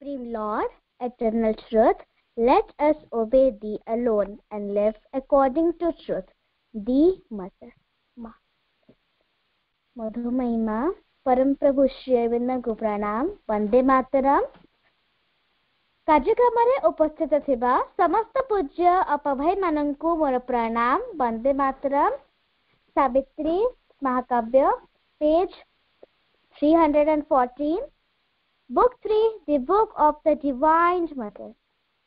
Supreme Lord, eternal truth, let us obey thee alone and live according to truth. Thee mother. Ma. मधुमहिमा परमप्रभु श्रीअरविन्द गुरुप्रणाम वन्दे मातरम् କାର୍ଯ୍ୟକ୍ରମରେ ଉପସ୍ଥିତ ଥିବା ସମସ୍ତ ପୂଜ୍ୟ ଅପଭାଇମାନଙ୍କୁ ମୋର ପ୍ରଣାମ ବନ୍ଦେ ମାତରମ୍ ସାବିତ୍ରୀ ମହାକାବ୍ୟ page 314 Book 3, The Book of the Divine Mother.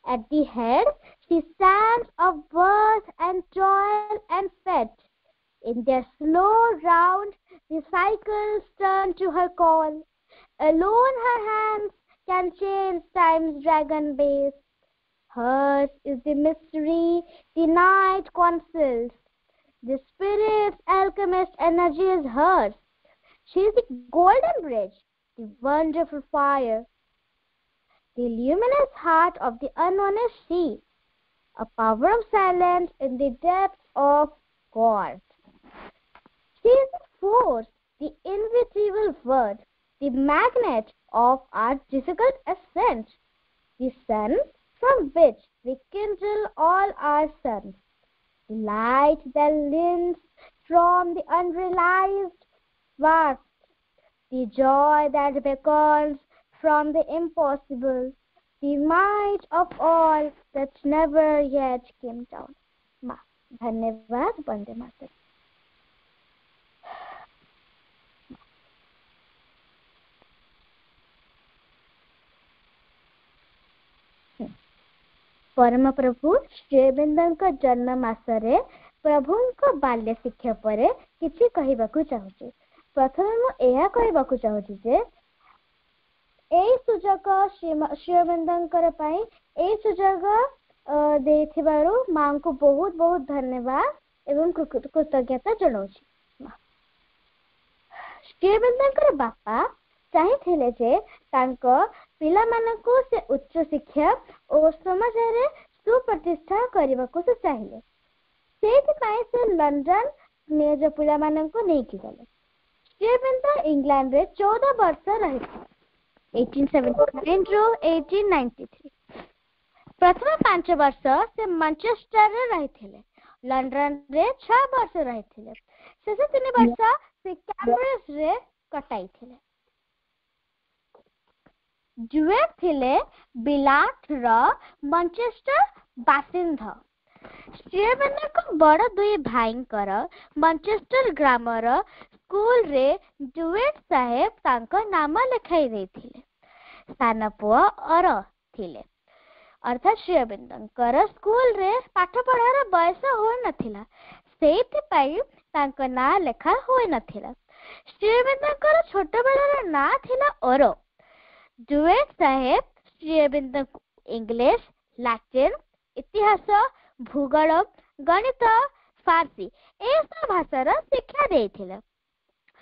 At the head, she stands of birth and toil and fate. In their slow round, the cycles turn to her call. Alone her hands can change time's dragon base. Hers is the mystery the night conceals. The spirit's alchemist energy is hers. She is the golden bridge the wonderful fire, the luminous heart of the is sea, a power of silence in the depths of God. She is the force, the invisible word, the magnet of our difficult ascent, the sun from which we kindle all our suns, the light that lends from the unrealized vast the joy that beckons from the impossible, the might of all that never yet came down. Ma, bande वंदे परम प्रभु ଶ୍ରୀଅରବିନ୍ଦଙ୍କ जन्म ମାସରେ प्रभु बाल्य शिक्षा पर କିଛି कहवाक चाहिए ପ୍ରଥମେ ମୁଁ ଏହା କହିବାକୁ ଚାହୁଁଛି ଯେ ଏଇ ସୁଯୋଗ ଶ୍ରୀଅରବିନ୍ଦଙ୍କର ପାଇଁ ଏଇ ସୁଯୋଗ ଦେଇଥିବାରୁ ମାଙ୍କୁ ବହୁତ ବହୁତ ଧନ୍ୟବାଦ ଏବଂ କୃତଜ୍ଞତା ଜଣାଉଛି ଶ୍ରୀଅରବିନ୍ଦଙ୍କର ବାପା ଚାହିଁଥିଲେ ଯେ ତାଙ୍କ ପିଲାମାନଙ୍କୁ ସେ ଉଚ୍ଚ ଶିକ୍ଷା ଓ ସମାଜରେ ସୁପ୍ରତିଷ୍ଠା କରିବାକୁ ସେ ଚାହିଁଲେ ସେଇଥିପାଇଁ ସେ ଲଣ୍ଡନ ନିଜ ପିଲାମାନଙ୍କୁ ନେଇକି ଗଲେ ವಿಜಯೇಂದ್ರ ಇಂಗ್ಲೆಂಡ್ರೆ ಚೌದ ವರ್ಷ ರಹಿଥିଲେ ଏଇଟିନ୍ ସେଭେଣ୍ଟି ନାଇନ୍ରୁ ଏଇଟିନ୍ ନାଇଣ୍ଟି ଥ୍ରୀ ପ୍ରଥମ ପାଞ୍ଚ ବର୍ଷ ସେ ମାଞ୍ଚେଷ୍ଟରରେ ରହିଥିଲେ ଲଣ୍ଡନରେ ଛଅ ବର୍ଷ ରହିଥିଲେ ଶେଷ ତିନି ବର୍ଷ ସେ କ୍ୟାମ୍ବ୍ରିଜ୍ରେ କଟାଇଥିଲେ ଜୁଏଟ୍ ଥିଲେ ବିଲାଟର ମଞ୍ଚେଷ୍ଟର ବାସିନ୍ଦ ଷ୍ଟିଏବେନଙ୍କ ବଡ଼ ଦୁଇ ଭାଇଙ୍କର ମଞ୍ଚେଷ୍ଟର ଗ୍ରାମର ସ୍କୁଲରେ ଜୁଏଟ ସାହେବ ତାଙ୍କ ନାମ ଲେଖାଇ ଦେଇଥିଲେ ସାନ ପୁଅ ଅର ଥିଲେ ଅର୍ଥାତ୍ ଶ୍ରୀଅରବିନ୍ଦଙ୍କର ସ୍କୁଲରେ ପାଠ ପଢ଼ାର ବୟସ ହୋଇନଥିଲା ସେଇଥିପାଇଁ ତାଙ୍କ ନାଁ ଲେଖା ହୋଇନଥିଲା ଶ୍ରୀଅରବିନ୍ଦଙ୍କର ଛୋଟବେଳର ନାଁ ଥିଲା ଅର ଜୁଏଟ ସାହେବ ଶ୍ରୀଅରବିନ୍ଦଙ୍କୁ ଇଂଲିଶ ଲାଟିନ୍ ଇତିହାସ ଭୂଗୋଳ ଗଣିତ ଫାର୍ସୀ ଏସବୁ ଭାଷାର ଶିକ୍ଷା ଦେଇଥିଲେ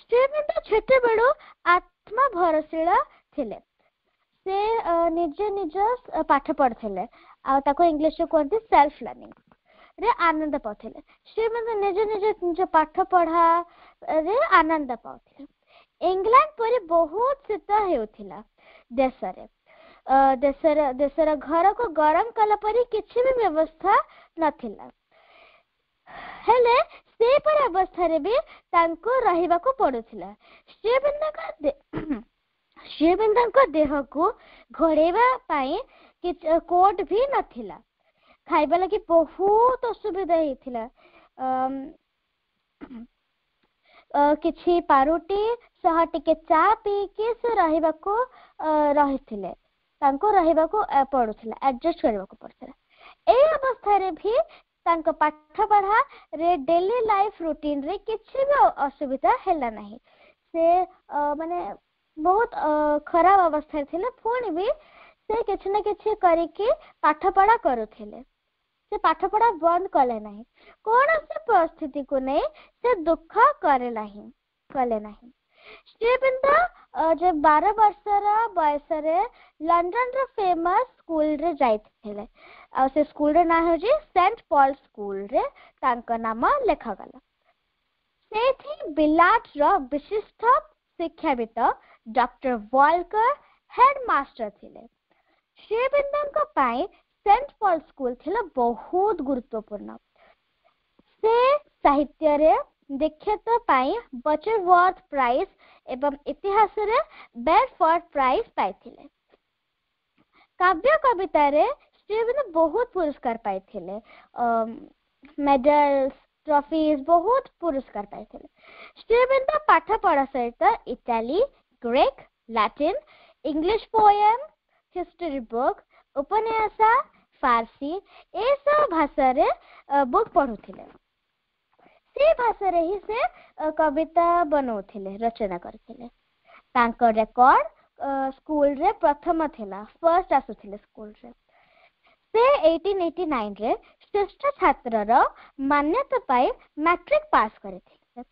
ଷ୍ଟିଭେନ୍ସ ଛୋଟବେଳୁ ଆତ୍ମ ଭରଶୀଳ ଥିଲେ ସେ ନିଜେ ନିଜ ପାଠ ପଢ଼ିଥିଲେ ଆଉ ତାକୁ ଇଂଲିଶରେ କୁହନ୍ତି ସେଲ୍ଫ ଲର୍ଣ୍ଣିଂ ରେ ଆନନ୍ଦ ପାଉଥିଲେ ମଧ୍ୟ ନିଜ ନିଜ ନିଜ ପାଠ ପଢ଼ାରେ ଆନନ୍ଦ ପାଉଥିଲେ ଇଂଲଣ୍ଡ ପରି ବହୁତ ଶୀତ ହେଉଥିଲା ଦେଶରେ ଦେଶର ଦେଶର ଘରକୁ ଗରମ କଲା ପରି କିଛି ବି ବ୍ୟବସ୍ଥା ନଥିଲା ହେଲେ ସେହିପରି ଅବସ୍ଥାରେ ବି ତାଙ୍କୁ ରହିବାକୁ ପଡୁଥିଲା ସିଏ ବି ଦେହକୁ ଘୋଡ଼େଇବା ପାଇଁ କିଛି କୋଟ୍ ବି ନଥିଲା ଖାଇବା ଲାଗି ବହୁତ ଅସୁବିଧା ହେଇଥିଲା କିଛି ପାରୁଟି ସହ ଟିକେ ଚା ପିଇକି ସେ ରହିବାକୁ ରହିଥିଲେ ତାଙ୍କୁ ରହିବାକୁ ପଡୁଥିଲା ଆଡଜଷ୍ଟ କରିବାକୁ ପଡୁଥିଲା ଏଇ ଅବସ୍ଥାରେ ବି ତାଙ୍କ ପାଠ ପଢାରେ ଡେଲି ଲାଇଫ୍ ରୁଟିନ୍ରେ କିଛି ବି ଅସୁବିଧା ହେଲା ନାହିଁ ସେ ମାନେ ବହୁତ ଖରାପ ଅବସ୍ଥାରେ ଥିଲେ ପୁଣି ବି ସେ କିଛି ନା କିଛି କରିକି ପାଠପଢା କରୁଥିଲେ ସେ ପାଠପଢା ବନ୍ଦ କଲେ ନାହିଁ କୌଣସି ପରିସ୍ଥିତିକୁ ନେଇ ସେ ଦୁଃଖ କରେ ନାହିଁ କଲେ ନାହିଁ ଶ୍ରୀବିନ୍ଦ ଯେ ବାର ବର୍ଷର ବୟସରେ ଲଣ୍ଡନର ଫେମସ୍ ସ୍କୁଲରେ ଯାଇଥିଲେ ଆଉ ସେ ସ୍କୁଲର ନାଁ ହେଉଛି ସେଣ୍ଟ ପଲ୍ ସ୍କୁଲରେ ତାଙ୍କ ନାମ ଲେଖାଗଲା ସେଇଠି ବିଲାଟର ବିଶିଷ୍ଟ ଶିକ୍ଷାବିତ ଡକ୍ଟର ୱାଲକର ହେଡ୍ ମାଷ୍ଟର ଥିଲେ ଶ୍ରୀବିନ୍ଦଙ୍କ ପାଇଁ ସେଣ୍ଟ ପଲ ସ୍କୁଲ ଥିଲା ବହୁତ ଗୁରୁତ୍ୱପୂର୍ଣ୍ଣ ସେ ସାହିତ୍ୟରେ ଦୀକ୍ଷିତ ପାଇଁ ବଚରୱାର୍ଥ ପ୍ରାଇଜ୍ ଏବଂ ଇତିହାସରେ ବେଡ଼ଫର୍ଡ ପ୍ରାଇଜ୍ ପାଇଥିଲେ କାବ୍ୟ କବିତାରେ ସେମାନେ ବହୁତ ପୁରସ୍କାର ପାଇଥିଲେ ମେଡାଲ୍ସ ଟ୍ରଫିଜ୍ ବହୁତ ପୁରସ୍କାର ପାଇଥିଲେ ଷ୍ଟିଭେନ୍ଙ୍କ ପାଠ ପଢା ସହିତ Italy Greek Latin English poem history book ଉପନ୍ୟାସ ଫାର୍ସି ଏସବୁ ଭାଷାରେ ବୁକ୍ ପଢୁଥିଲେ ସେ ଭାଷାରେ ହିଁ ସେ କବିତା ବନଉଥିଲେ ରଚନା କରିଥିଲେ ତାଙ୍କ ରେକର୍ଡ ସ୍କୁଲରେ ପ୍ରଥମ ଥିଲା ଫାର୍ଷ୍ଟ ଆସୁଥିଲେ ସ୍କୁଲରେ से 1889 रे श्रेष्ठ छात्र र मैट्रिक पास करे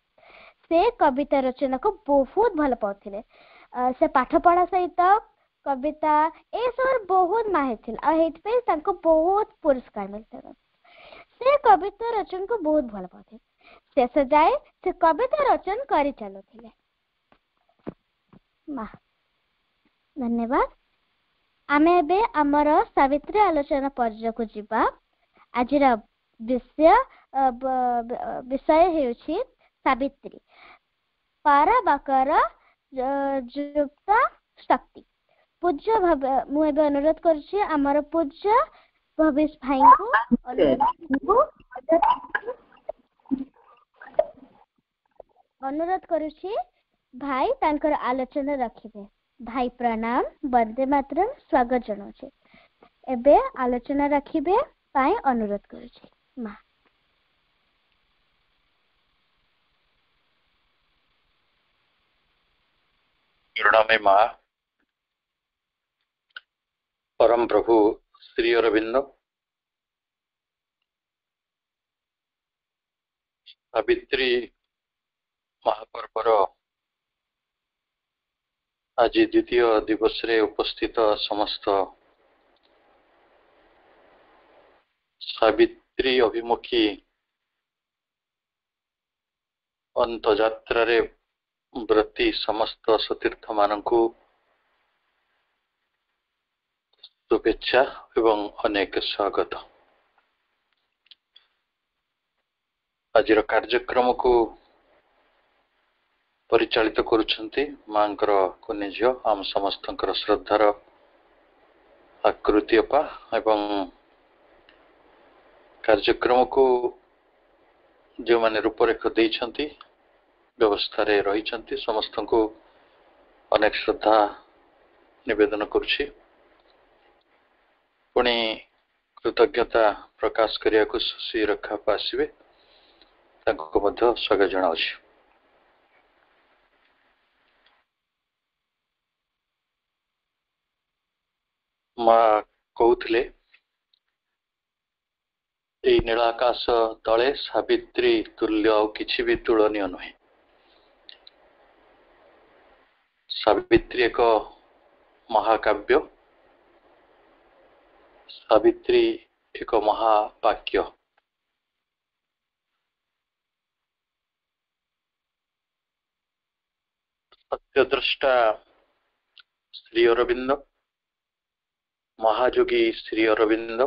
से कविता रचना को बहुत भल पाथिले से पाठपढा सहित कविता ए सब बहुत माहेथिल आ हेट पे बहुत पुरस्कार मिलते से कविता रचन को बहुत भल पाथिले शेष जाए से कविता रचन कर धन्यवाद ଆମେ ଏବେ ଆମର ସାବିତ୍ରୀ ଆଲୋଚନା ପର୍ଯ୍ୟାୟକୁ ଯିବା ଆଜିର ବିଷୟ ବିଷୟ ହେଉଛି ସାବିତ୍ରୀ ପାରାବାକର ଯୁକ୍ତ ଶକ୍ତି ପୂଜା ମୁଁ ଏବେ ଅନୁରୋଧ କରୁଛି ଆମର ପୂଜା ଭବିଷ ଭାଇଙ୍କୁ ଅନୁରୋଧ କରୁଛି ଭାଇ ତାଙ୍କର ଆଲୋଚନା ରଖିବେ ભાઈ પ્રણામ વંદે માતરમ સ્વાગત જણાવશે ଏବେ ଆଲୋଚନା ରଖିବେ ପାଇଁ ଅନୁରୋଧ କରୁଛି ମା ପ୍ରଣାମେ ମା ପରମ ପ୍ରଭୁ ଶ୍ରୀ ଅରବିନ୍ଦ ସାବିତ୍ରୀ ମହାପର୍ବର আজ দ্বিতীয় দিবসরে উপস্থিত সমস্ত কবি ত্রিমুখী অন্তযাত্রা রে বৃতি সমস্ত সতীর্থ মানونکو শুভেচ্ছা এবং অনেক স্বাগত আজিৰ কাৰ্যಕ್ರಮক ପରିଚାଳିତ କରୁଛନ୍ତି ମାଙ୍କର କୁନି ଝିଅ ଆମ ସମସ୍ତଙ୍କର ଶ୍ରଦ୍ଧାର ଆକୃତି ଅପା ଏବଂ କାର୍ଯ୍ୟକ୍ରମକୁ ଯେଉଁମାନେ ରୂପରେଖ ଦେଇଛନ୍ତି ବ୍ୟବସ୍ଥାରେ ରହିଛନ୍ତି ସମସ୍ତଙ୍କୁ ଅନେକ ଶ୍ରଦ୍ଧା ନିବେଦନ କରୁଛି ପୁଣି କୃତଜ୍ଞତା ପ୍ରକାଶ କରିବାକୁ ଶ୍ରୀ ରକ୍ଷା ଆସିବେ ତାଙ୍କୁ ମଧ୍ୟ ସ୍ୱାଗତ ଜଣାଉଛି ମା କହୁଥିଲେ ଏଇ ନୀଳାକାଶ ତଳେ ସାବିତ୍ରୀ ତୁଲ୍ୟ ଆଉ କିଛି ବି ତୁଳନୀୟ ନୁହେଁ ସାବିତ୍ରୀ ଏକ ମହାକାବ୍ୟ ସାବିତ୍ରୀ ଏକ ମହାବାକ୍ୟ ସତ୍ୟଦ୍ରଷ୍ଟା ଶ୍ରୀ ଅରବିନ୍ଦ ମହାଯୋଗୀ ଶ୍ରୀ ଅରବିନ୍ଦ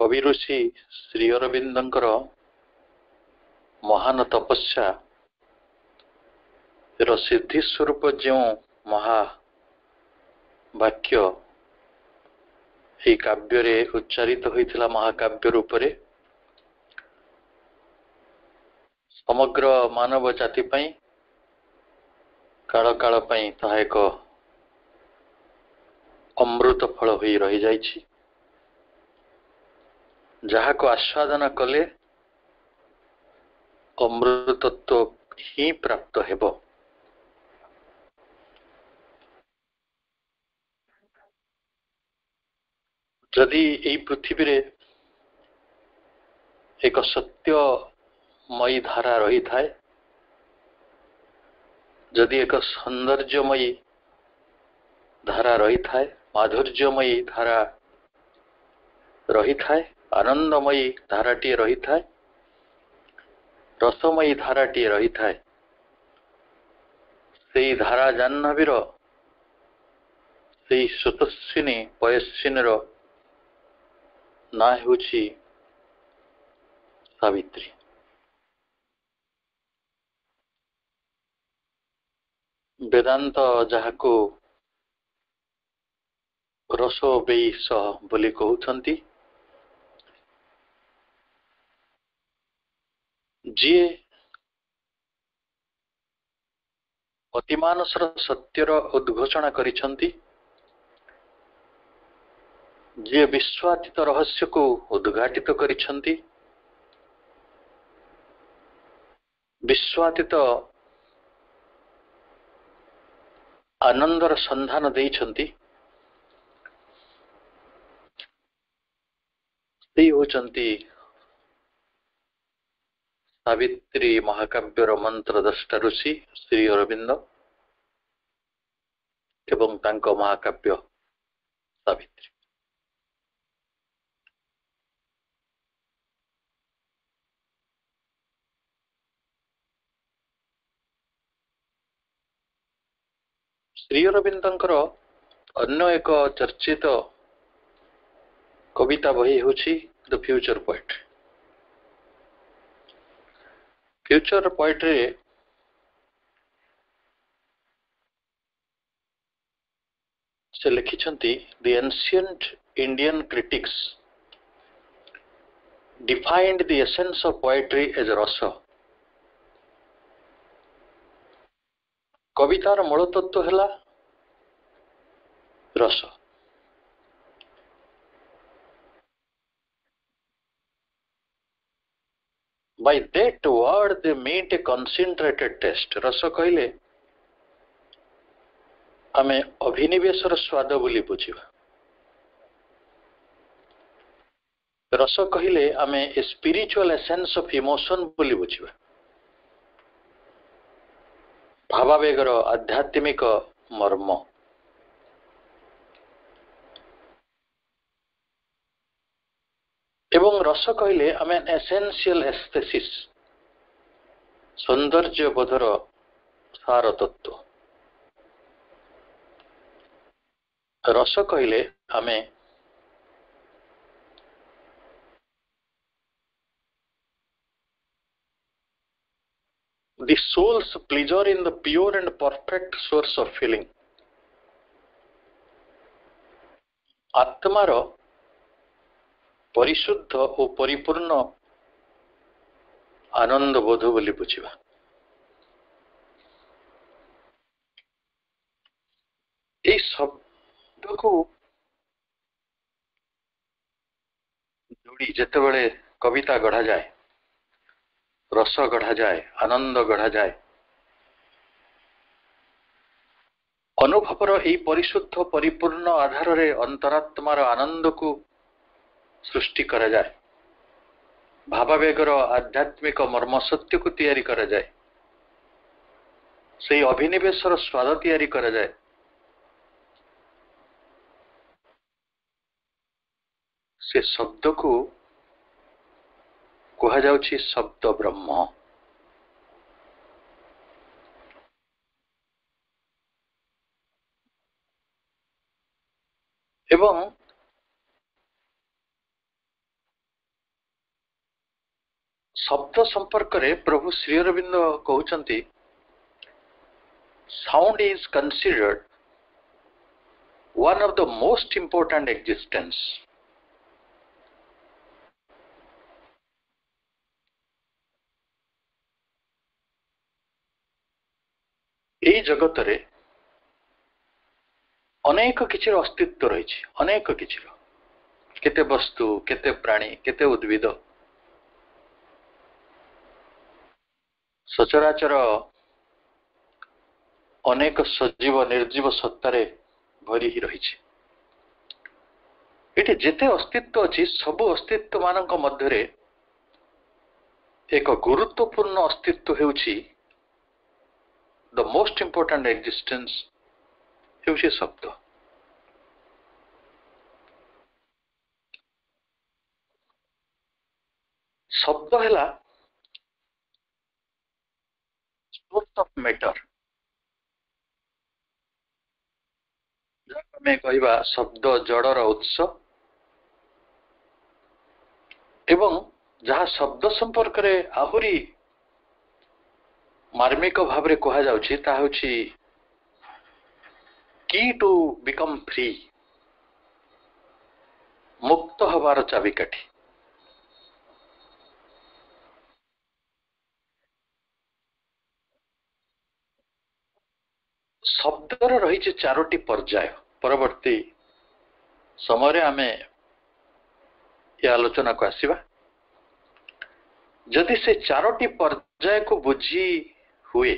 କବି ଋଷି ଶ୍ରୀ ଅରବିନ୍ଦଙ୍କର ମହାନ ତପସ୍ୟା ର ସିଦ୍ଧି ସ୍ୱରୂପ ଯେଉଁ ମହା ବାକ୍ୟ ଏହି କାବ୍ୟରେ ଉଚ୍ଚାରିତ ହୋଇଥିଲା ମହାକାବ୍ୟ ରୂପରେ ସମଗ୍ର ମାନବ ଜାତି ପାଇଁ କାଳ କାଳ ପାଇଁ ତାହା ଏକ ଅମୃତ ଫଳ ହୋଇ ରହିଯାଇଛି ଯାହାକୁ ଆସ୍ୱାଦନ କଲେ ଅମୃତତ୍ଵ ହିଁ ପ୍ରାପ୍ତ ହେବ ଯଦି ଏଇ ପୃଥିବୀରେ ଏକ ସତ୍ୟମୟୀ ଧାରା ରହିଥାଏ ଯଦି ଏକ ସୌନ୍ଦର୍ଯ୍ୟମୟୀ ଧାରା ରହିଥାଏ ମାଧୁର୍ଯ୍ୟମୟୀ ଧାରା ରହିଥାଏ ଆନନ୍ଦମୟୀ ଧାରାଟିଏ ରହିଥାଏ ରସମୟୀ ଧାରାଟିଏ ରହିଥାଏ ସେଇ ଧାରା ଜାହ୍ନବୀର ସେଇ ସ୍ରୋତସ୍ୱିନୀ ପୟସ୍ୱିନୀର ନାଁ ହେଉଛି ସାବିତ୍ରୀ ବେଦାନ୍ତ ଯାହାକୁ ରସ ବେଇ ସହ ବୋଲି କହୁଛନ୍ତି ଯିଏ ଅତିମାନସର ସତ୍ୟର ଉଦ୍ଘୋଷଣା କରିଛନ୍ତି ଯିଏ ବିଶ୍ୱାତୀତ ରହସ୍ୟକୁ ଉଦ୍ଘାଟିତ କରିଛନ୍ତି ବିଶ୍ୱାତୀତ ଆନନ୍ଦର ସନ୍ଧାନ ଦେଇଛନ୍ତି শ্রী অচন্তি সাবিত্রী মহাকাব্যৰ মന്ത്ര দষ্ট ঋষি শ্রী ৰবীন্দ্ৰ এবং তাৰ কা মহাকাব্য সাবিত্রী শ্রী ৰবীন্দ্ৰଙ୍କৰ অন্য এক चर्चित कविता बही हूँ the future point future point रे से लिखी the ancient Indian critics defined the essence of poetry as rasa कवितार मूल तत्व तो है रस by that word they meant a concentrated taste रस कहले ଆମେ ଅଭିନିବେଶର ସ୍ୱାଦ ବୋଲି ବୁଝିବା ରସ କହିଲେ ଆମେ a spiritual essence of emotion ବୋଲି ବୁଝିବା ଭାବାବେଗର ଆଧ୍ୟାତ୍ମିକ ମର୍ମ এবং রস কহিলে আমি এসেনশিয়াল এস্থেসিস সৌন্দর্যবোধর সারতত্ত্ব রস কহিলে আমি the soul's pleasure in the pure and perfect source of feeling আত্মার ପରିଶୁଦ୍ଧ ଓ ପରିପୂର୍ଣ୍ଣ ଆନନ୍ଦ ବୋଧ ବୋଲି ବୁଝିବା ଏଇ ଶବ୍ଦକୁ ଯୋଡ଼ି ଯେତେବେଳେ କବିତା ଗଢ଼ାଯାଏ ରସ ଗଢ଼ାଯାଏ ଆନନ୍ଦ ଗଢ଼ାଯାଏ ଅନୁଭବର ଏଇ ପରିଶୁଦ୍ଧ ପରିପୂର୍ଣ୍ଣ ଆଧାରରେ ଅନ୍ତରାତ୍ମାର ଆନନ୍ଦକୁ ସୃଷ୍ଟି କରାଯାଏ ଭାବାବେଗର ଆଧ୍ୟାତ୍ମିକ ମର୍ମ ସତ୍ୟକୁ ତିଆରି କରାଯାଏ ସେଇ ଅଭିନିବେଶର ସ୍ୱାଦ ତିଆରି କରାଯାଏ ସେ ଶବ୍ଦକୁ କୁହାଯାଉଛି ଶବ୍ଦ ବ୍ରହ୍ମ ଏବଂ शब्द संपर्क में प्रभु श्री अरविंद कहते sound is considered one of the most important existence जगत रे अनेक किसी अस्तित्व रही अनेक किसी केते वस्तु केते प्राणी केते उद्भिद ସଚରାଚର ଅନେକ ସଜୀବ ନିର୍ଜୀବ ସତ୍ତାରେ ଭରି ହିଁ ରହିଛି ଏଠି ଯେତେ ଅସ୍ତିତ୍ୱ ଅଛି ସବୁ ଅସ୍ତିତ୍ୱ ମାନଙ୍କ ମଧ୍ୟରେ ଏକ ଗୁରୁତ୍ୱପୂର୍ଣ୍ଣ ଅସ୍ତିତ୍ୱ ହେଉଛି ଦ ମୋଷ୍ଟ ଇମ୍ପୋର୍ଟାଣ୍ଟ ଏକ୍ଜିଷ୍ଟେନ୍ସ ହେଉଛି ଶବ୍ଦ ଶବ୍ଦ ହେଲା ସୋର୍ସ ଅଫ୍ ମ୍ୟାଟର ଆମେ କହିବା ଶବ୍ଦ ଜଡ଼ର ଉତ୍ସ ଏବଂ ଯାହା ଶବ୍ଦ ସମ୍ପର୍କରେ ଆହୁରି ମାର୍ମିକ ଭାବରେ କୁହାଯାଉଛି ତାହା ହେଉଛି କି ଟୁ ବିକମ୍ ଫ୍ରି ମୁକ୍ତ ହେବାର ଚାବିକାଠି ଶବ୍ଦର ରହିଛି ଚାରୋଟି ପର୍ଯ୍ୟାୟ ପରବର୍ତ୍ତୀ ସମୟରେ ଆମେ ଏ ଆଲୋଚନାକୁ ଆସିବା ଯଦି ସେ ଚାରୋଟି ପର୍ଯ୍ୟାୟକୁ ବୁଝି ହୁଏ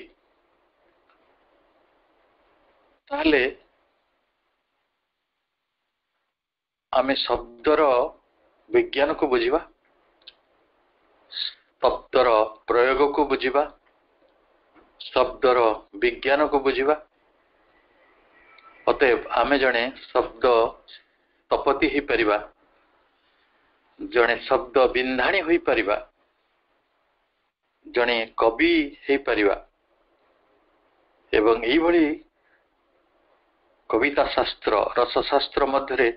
ତାହେଲେ ଆମେ ଶବ୍ଦର ବିଜ୍ଞାନକୁ ବୁଝିବା ଶବ୍ଦର ପ୍ରୟୋଗକୁ ବୁଝିବା ଶବ୍ଦର ବିଜ୍ଞାନକୁ ବୁଝିବା ଅତଏବ ଆମେ ଜଣେ ଶବ୍ଦ ତପତି ହୋଇପାରିବା ଜଣେ ଶବ୍ଦ ବିନ୍ଧାଣୀ ହୋଇପାରିବା ଜଣେ କବି ହୋଇପାରିବା ଏବଂ ଏଇଭଳି କବିତା ଶାସ୍ତ୍ର ରସଶାସ୍ତ୍ର ମଧ୍ୟରେ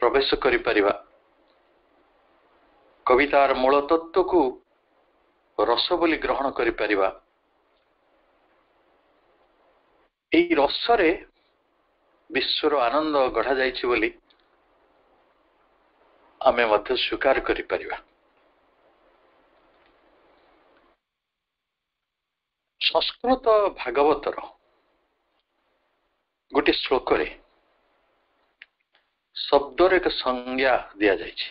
ପ୍ରବେଶ କରିପାରିବା କବିତାର ମୂଳତତ୍ଵକୁ ରସ ବୋଲି ଗ୍ରହଣ କରିପାରିବା ଏଇ ରସରେ ବିଶ୍ୱର ଆନନ୍ଦ ଗଢ଼ାଯାଇଛି ବୋଲି ଆମେ ମଧ୍ୟ ସ୍ୱୀକାର କରିପାରିବା ସଂସ୍କୃତ ଭାଗବତର ଗୋଟେ ଶ୍ଳୋକରେ ଶବ୍ଦର ଏକ ସଂଜ୍ଞା ଦିଆଯାଇଛି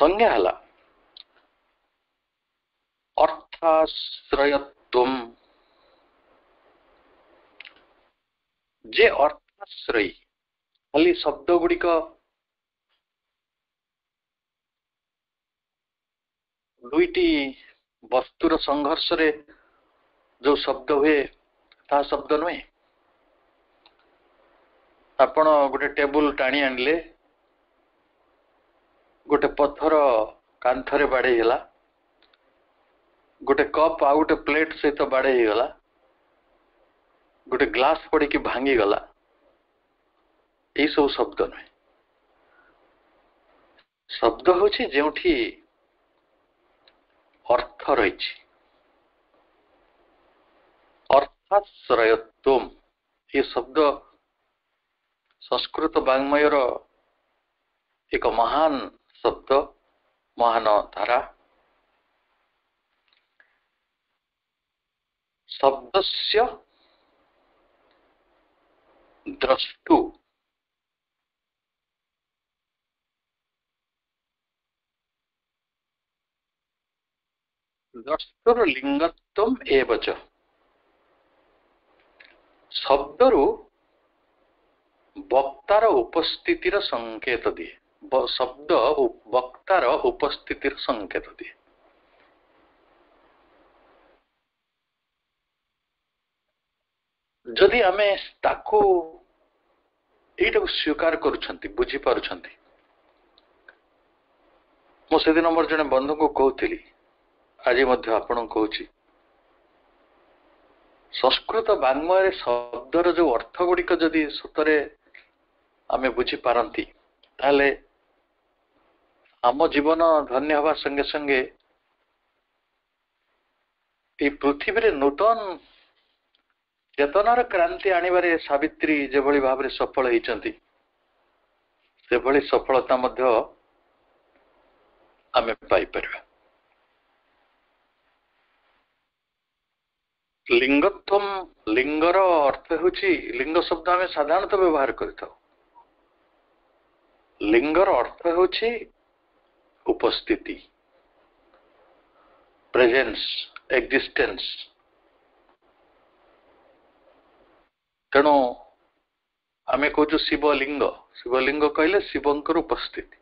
ସଂଜ୍ଞା ହେଲା ଅର୍ଥାଶ୍ରୟତ୍ଵ ଯେ ଅର୍ଥାଶ୍ରୟୀ ଖାଲି ଶବ୍ଦ ଗୁଡିକ ଦୁଇଟି ବସ୍ତୁର ସଂଘର୍ଷରେ ଯୋଉ ଶବ୍ଦ ହୁଏ ତାହା ଶବ୍ଦ ନୁହେଁ ଆପଣ ଗୋଟେ ଟେବୁଲ ଟାଣି ଆଣିଲେ ଗୋଟେ ପଥର କାନ୍ଥରେ ବାଡ଼େଇ ହେଲା ଗୋଟେ କପ୍ ଆଉ ଗୋଟେ ପ୍ଲେଟ୍ ସହିତ ବାଡ଼େଇ ହେଇଗଲା ଗୋଟେ ଗ୍ଲାସ୍ ପଡ଼ିକି ଭାଙ୍ଗିଗଲା ଏଇସବୁ ଶବ୍ଦ ନୁହେଁ ଶବ୍ଦ ହେଉଛି ଯେଉଁଠି ଅର୍ଥ ରହିଛି ଅର୍ଥାଶ୍ରୟତ୍ୱମ୍ ଏ ଶବ୍ଦ ସଂସ୍କୃତ ବାଙ୍ଗ୍ମୟର ଏକ ମହାନ ଶବ୍ଦ ମହାନ ଧାରା ଶବ୍ଦସ୍ୟ द्रष्टु द्रष्टुर्लिङ्गत्वम् एव च शब्दरु वक्तार उपस्थितिर सङ्केत दिए शब्द वक्तार उपस्थितिर सङ्केत दिए ଯଦି ଆମେ ତାକୁ ଏଇଟାକୁ ସ୍ୱୀକାର କରୁଛନ୍ତି ବୁଝିପାରୁଛନ୍ତି ମୁଁ ସେଦିନ ମୋର ଜଣେ ବନ୍ଧୁଙ୍କୁ କହୁଥିଲି ଆଜି ମଧ୍ୟ ଆପଣଙ୍କୁ କହୁଛି ସଂସ୍କୃତ ବାଙ୍ଗମୟରେ ଶବ୍ଦର ଯୋଉ ଅର୍ଥ ଗୁଡିକ ଯଦି ସତରେ ଆମେ ବୁଝିପାରନ୍ତି ତାହେଲେ ଆମ ଜୀବନ ଧନ୍ୟ ହେବା ସଙ୍ଗେ ସଙ୍ଗେ ଏଇ ପୃଥିବୀରେ ନୂତନ ଚେତନାର କ୍ରାନ୍ତି ଆଣିବାରେ ସାବିତ୍ରୀ ଯେଭଳି ଭାବରେ ସଫଳ ହେଇଛନ୍ତି ସେଭଳି ସଫଳତା ମଧ୍ୟ ଆମେ ପାଇପାରିବା ଲିଙ୍ଗତ୍ଵମ ଲିଙ୍ଗର ଅର୍ଥ ହେଉଛି ଲିଙ୍ଗ ଶବ୍ଦ ଆମେ ସାଧାରଣତଃ ବ୍ୟବହାର କରିଥାଉ ଲିଙ୍ଗର ଅର୍ଥ ହେଉଛି ଉପସ୍ଥିତି ପ୍ରେଜେନ୍ସ ଏକ୍ଜିଷ୍ଟେନ୍ସ ତେଣୁ ଆମେ କହୁଛୁ ଶିବଲିଙ୍ଗ ଶିବଲିଙ୍ଗ କହିଲେ ଶିବଙ୍କର ଉପସ୍ଥିତି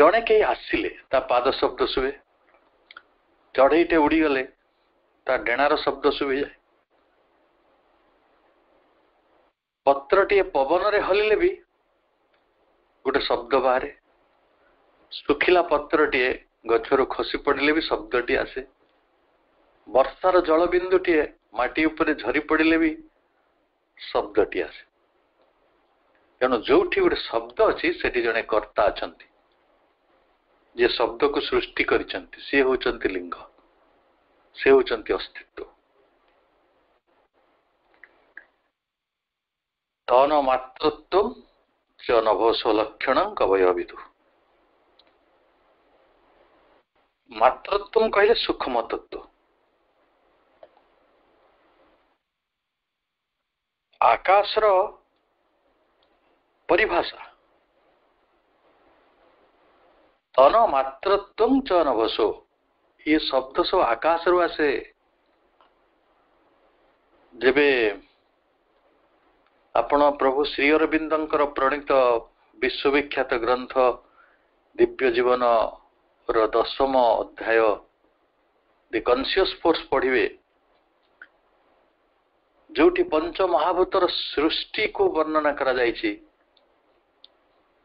ଜଣେ କେହି ଆସିଲେ ତା ପାଦ ଶବ୍ଦ ଶୁଭେ ଚଢେଇଟେ ଉଡ଼ିଗଲେ ତା ଡେଣାର ଶବ୍ଦ ଶୁଭିଯାଏ ପତ୍ରଟିଏ ପବନରେ ହଲିଲେ ବି ଗୋଟେ ଶବ୍ଦ ବାହାରେ ଶୁଖିଲା ପତ୍ରଟିଏ ଗଛରୁ ଖସି ପଡ଼ିଲେ ବି ଶବ୍ଦଟି ଆସେ ବର୍ଷାର ଜଳ ବିନ୍ଦୁଟିଏ ମାଟି ଉପରେ ଝରି ପଡ଼ିଲେ ବି ଶବ୍ଦଟି ଆସେ ତେଣୁ ଯୋଉଠି ଗୋଟେ ଶବ୍ଦ ଅଛି ସେଠି ଜଣେ କର୍ତ୍ତା ଅଛନ୍ତି ଯିଏ ଶବ୍ଦକୁ ସୃଷ୍ଟି କରିଛନ୍ତି ସିଏ ହଉଛନ୍ତି ଲିଙ୍ଗ ସେ ହଉଛନ୍ତି ଅସ୍ତିତ୍ୱ ତନ ମାତୃତ୍ୱ ଚ ଲକ୍ଷଣ କବୟ ବିଧୁ ମାତୃତ୍ୱ କହିଲେ ସୂକ୍ଷ୍ମତତ୍ଵ ଆକାଶର ପରିଭାଷା ତନ ମାତ୍ରତ୍ୱଂ ଚ ବସ ଏ ଶବ୍ଦ ସବୁ ଆକାଶରୁ ଆସେ ଯେବେ ଆପଣ ପ୍ରଭୁ ଶ୍ରୀ ଅରବିନ୍ଦଙ୍କର ପ୍ରଣୀତ ବିଶ୍ୱବିଖ୍ୟାତ ଗ୍ରନ୍ଥ ଦିବ୍ୟ ଜୀବନର ଦଶମ ଅଧ୍ୟାୟ ଦି କନସିୟସ୍ ଫୋର୍ସ ପଢିବେ ଯୋଉଠି ପଞ୍ଚ ମହାଭୂତର ସୃଷ୍ଟିକୁ ବର୍ଣ୍ଣନା କରାଯାଇଛି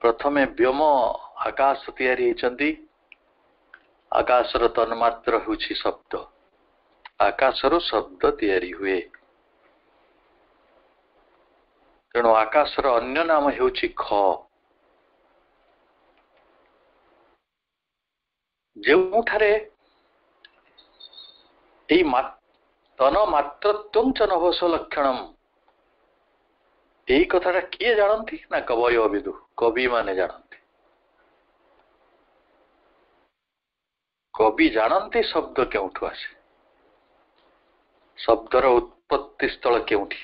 ପ୍ରଥମେ ବ୍ୟୋମ ଆକାଶ ତିଆରି ହେଇଛନ୍ତି ଆକାଶର ତନ୍ମାତ୍ର ହେଉଛି ଶବ୍ଦ ଆକାଶରୁ ଶବ୍ଦ ତିଆରି ହୁଏ ତେଣୁ ଆକାଶର ଅନ୍ୟ ନାମ ହେଉଛି ଖ ଯେଉଁଠାରେ ଏଇ ମାତ୍ର তন্মাত্রত্বং চ নভস লক্ষণম এই কথাটা কিয়ে জানন্তি না কবয় অবিদু কবি মানে জানন্তি কবি জানন্তি শব্দ কেউঠু আসে শব্দর উৎপত্তি স্থল কেউঠি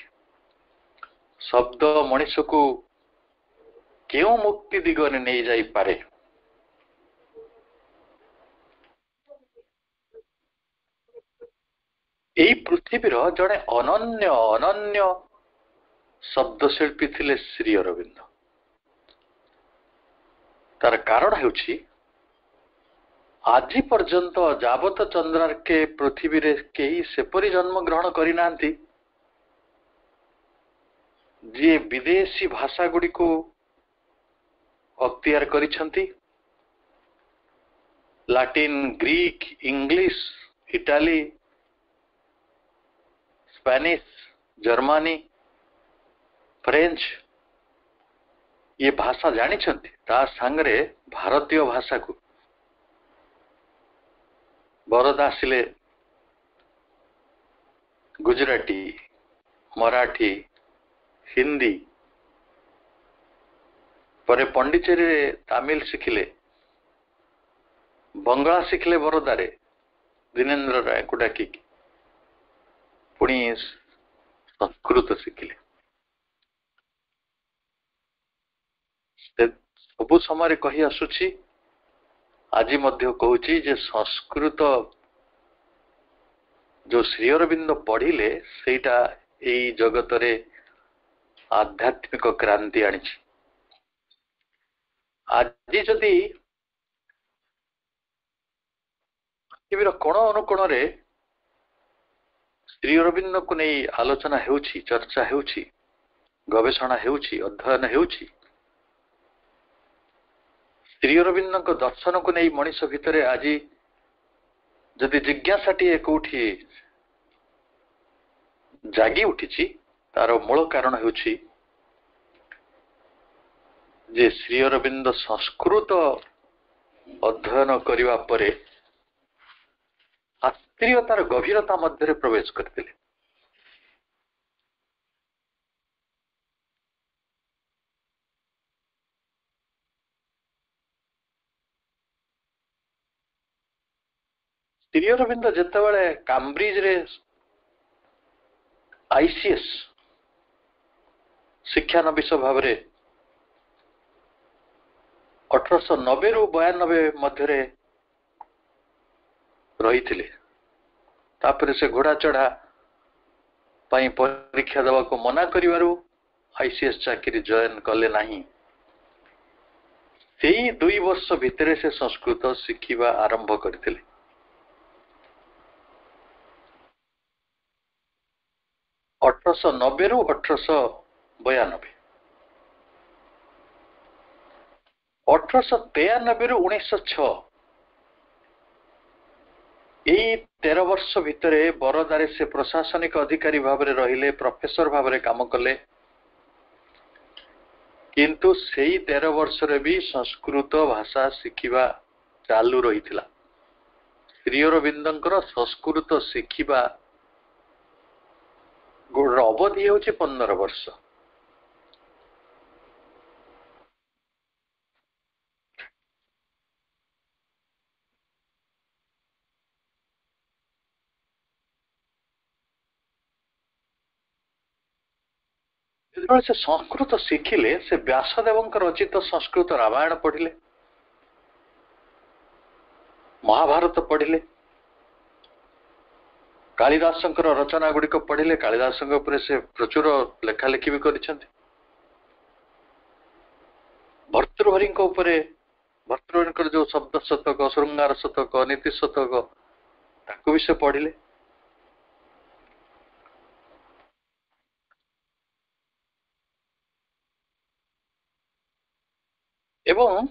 শব্দ মଣିষକୁ କେଉଁ ମୁକ୍ତି ଦିଗରେ ନେଇଯାଇପାରେ ଏଇ ପୃଥିବୀର ଜଣେ ଅନନ୍ୟ ଅନନ୍ୟ ଶବ୍ଦଶିଳ୍ପୀ ଥିଲେ ଶ୍ରୀ ଅରବିନ୍ଦ ତାର କାରଣ ହେଉଛି ଆଜି ପର୍ଯ୍ୟନ୍ତ ଯାବତ ଚନ୍ଦ୍ରାର୍କେ ପୃଥିବୀରେ କେହି ସେପରି ଜନ୍ମ ଗ୍ରହଣ କରିନାହାନ୍ତି ଯିଏ ବିଦେଶୀ ଭାଷା ଗୁଡ଼ିକୁ ଅକ୍ତିଆର କରିଛନ୍ତି Latin Greek English Italy Spanish Germany French ये भाषा जानी ता सांगरे भारतीय भाषा को बरद आसिले गुजराती मराठी हिंदी परे पंडिचेरी तमिल शिखिले बंगला शिखिले बरदारे दिनेन्द्र राय को डाकिकी ପୁଣି ସଂସ୍କୃତ ଶିଖିଲେ ସବୁ ସମୟରେ କହି ଆସୁଛି ଆଜି ମଧ୍ୟ କହୁଛି ଯେ ସଂସ୍କୃତ ଯୋଉ ଶ୍ରୀଅରବିନ୍ଦ ପଢିଲେ ସେଇଟା ଏଇ ଜଗତରେ ଆଧ୍ୟାତ୍ମିକ କ୍ରାନ୍ତି ଆଣିଛି ଆଜି ଯଦି ପୃଥିବୀର କୋଣ ଅନୁକୋଣରେ ଶ୍ରୀ ଅରବିନ୍ଦଙ୍କୁ ନେଇ ଆଲୋଚନା ହେଉଛି ଚର୍ଚ୍ଚା ହେଉଛି ଗବେଷଣା ହେଉଛି ଅଧ୍ୟୟନ ହେଉଛି ଶ୍ରୀ ଅରବିନ୍ଦଙ୍କ ଦର୍ଶନକୁ ନେଇ ମଣିଷ ଭିତରେ ଆଜି ଯଦି ଜିଜ୍ଞାସାଟିଏ କୋଉଠି ଜାଗି ଉଠିଛି ତାର ମୂଳ କାରଣ ହେଉଛି ଯେ ଶ୍ରୀ ଅରବିନ୍ଦ ସଂସ୍କୃତ ଅଧ୍ୟୟନ କରିବା ପରେ ତାର ଗଭୀରତା ମଧ୍ୟରେ ପ୍ରବେଶ କରିଥିଲେ ସ୍ତ୍ରୀୟରବିନ୍ଦ ଯେତେବେଳେ କାମ୍ବ୍ରିଜରେ ଆଇସିଏସ୍ ଶିକ୍ଷାନବିଶ ଭାବରେ ଅଠରଶହ ନବେରୁ ବୟାନବେ ମଧ୍ୟରେ ରହିଥିଲେ ତାପରେ ସେ ଘୋଡ଼ା ଚଢ଼ା ପାଇଁ ପରୀକ୍ଷା ଦେବାକୁ ମନା କରିବାରୁ ଆଇସିଏସ୍ ଚାକିରି ଜଏନ୍ କଲେ ନାହିଁ ସେଇ ଦୁଇ ବର୍ଷ ଭିତରେ ସେ ସଂସ୍କୃତ ଶିଖିବା ଆରମ୍ଭ କରିଥିଲେ ଅଠରଶହ ନବେରୁ ଅଠରଶହ ବୟାନବେ ଅଠରଶହ ତେୟାନବେରୁ ଉଣେଇଶହ ଛଅ ଏଇ ତେର ବର୍ଷ ଭିତରେ ବରଦାରେ ସେ ପ୍ରଶାସନିକ ଅଧିକାରୀ ଭାବରେ ରହିଲେ ପ୍ରଫେସର ଭାବରେ କାମ କଲେ କିନ୍ତୁ ସେଇ ତେର ବର୍ଷରେ ବି ସଂସ୍କୃତ ଭାଷା ଶିଖିବା ଚାଲୁ ରହିଥିଲା ଶ୍ରୀଅରବିନ୍ଦଙ୍କର ସଂସ୍କୃତ ଶିଖିବା ଗୋଟେ ଅବଧି ହେଉଛି ପନ୍ଦର ବର୍ଷ ଯେତେବେଳେ ସେ ସଂସ୍କୃତ ଶିଖିଲେ ସେ ବ୍ୟାସଦେବଙ୍କ ରଚିତ ସଂସ୍କୃତ ରାମାୟଣ ପଢ଼ିଲେ ମହାଭାରତ ପଢ଼ିଲେ କାଳିଦାସଙ୍କର ରଚନା ଗୁଡିକ ପଢ଼ିଲେ କାଳିଦାସଙ୍କ ଉପରେ ସେ ପ୍ରଚୁର ଲେଖାଲେଖି ବି କରିଛନ୍ତି ଭର୍ତ୍ତୃହରିଙ୍କ ଉପରେ ଭର୍ତ୍ତୃହରିଙ୍କର ଯୋଉ ଶବ୍ଦ ଶତକ ଶୃଙ୍ଗାର ଶତକ ନୀତି ଶତକ ତାକୁ ବି ସେ ପଢ଼ିଲେ ଏବଂ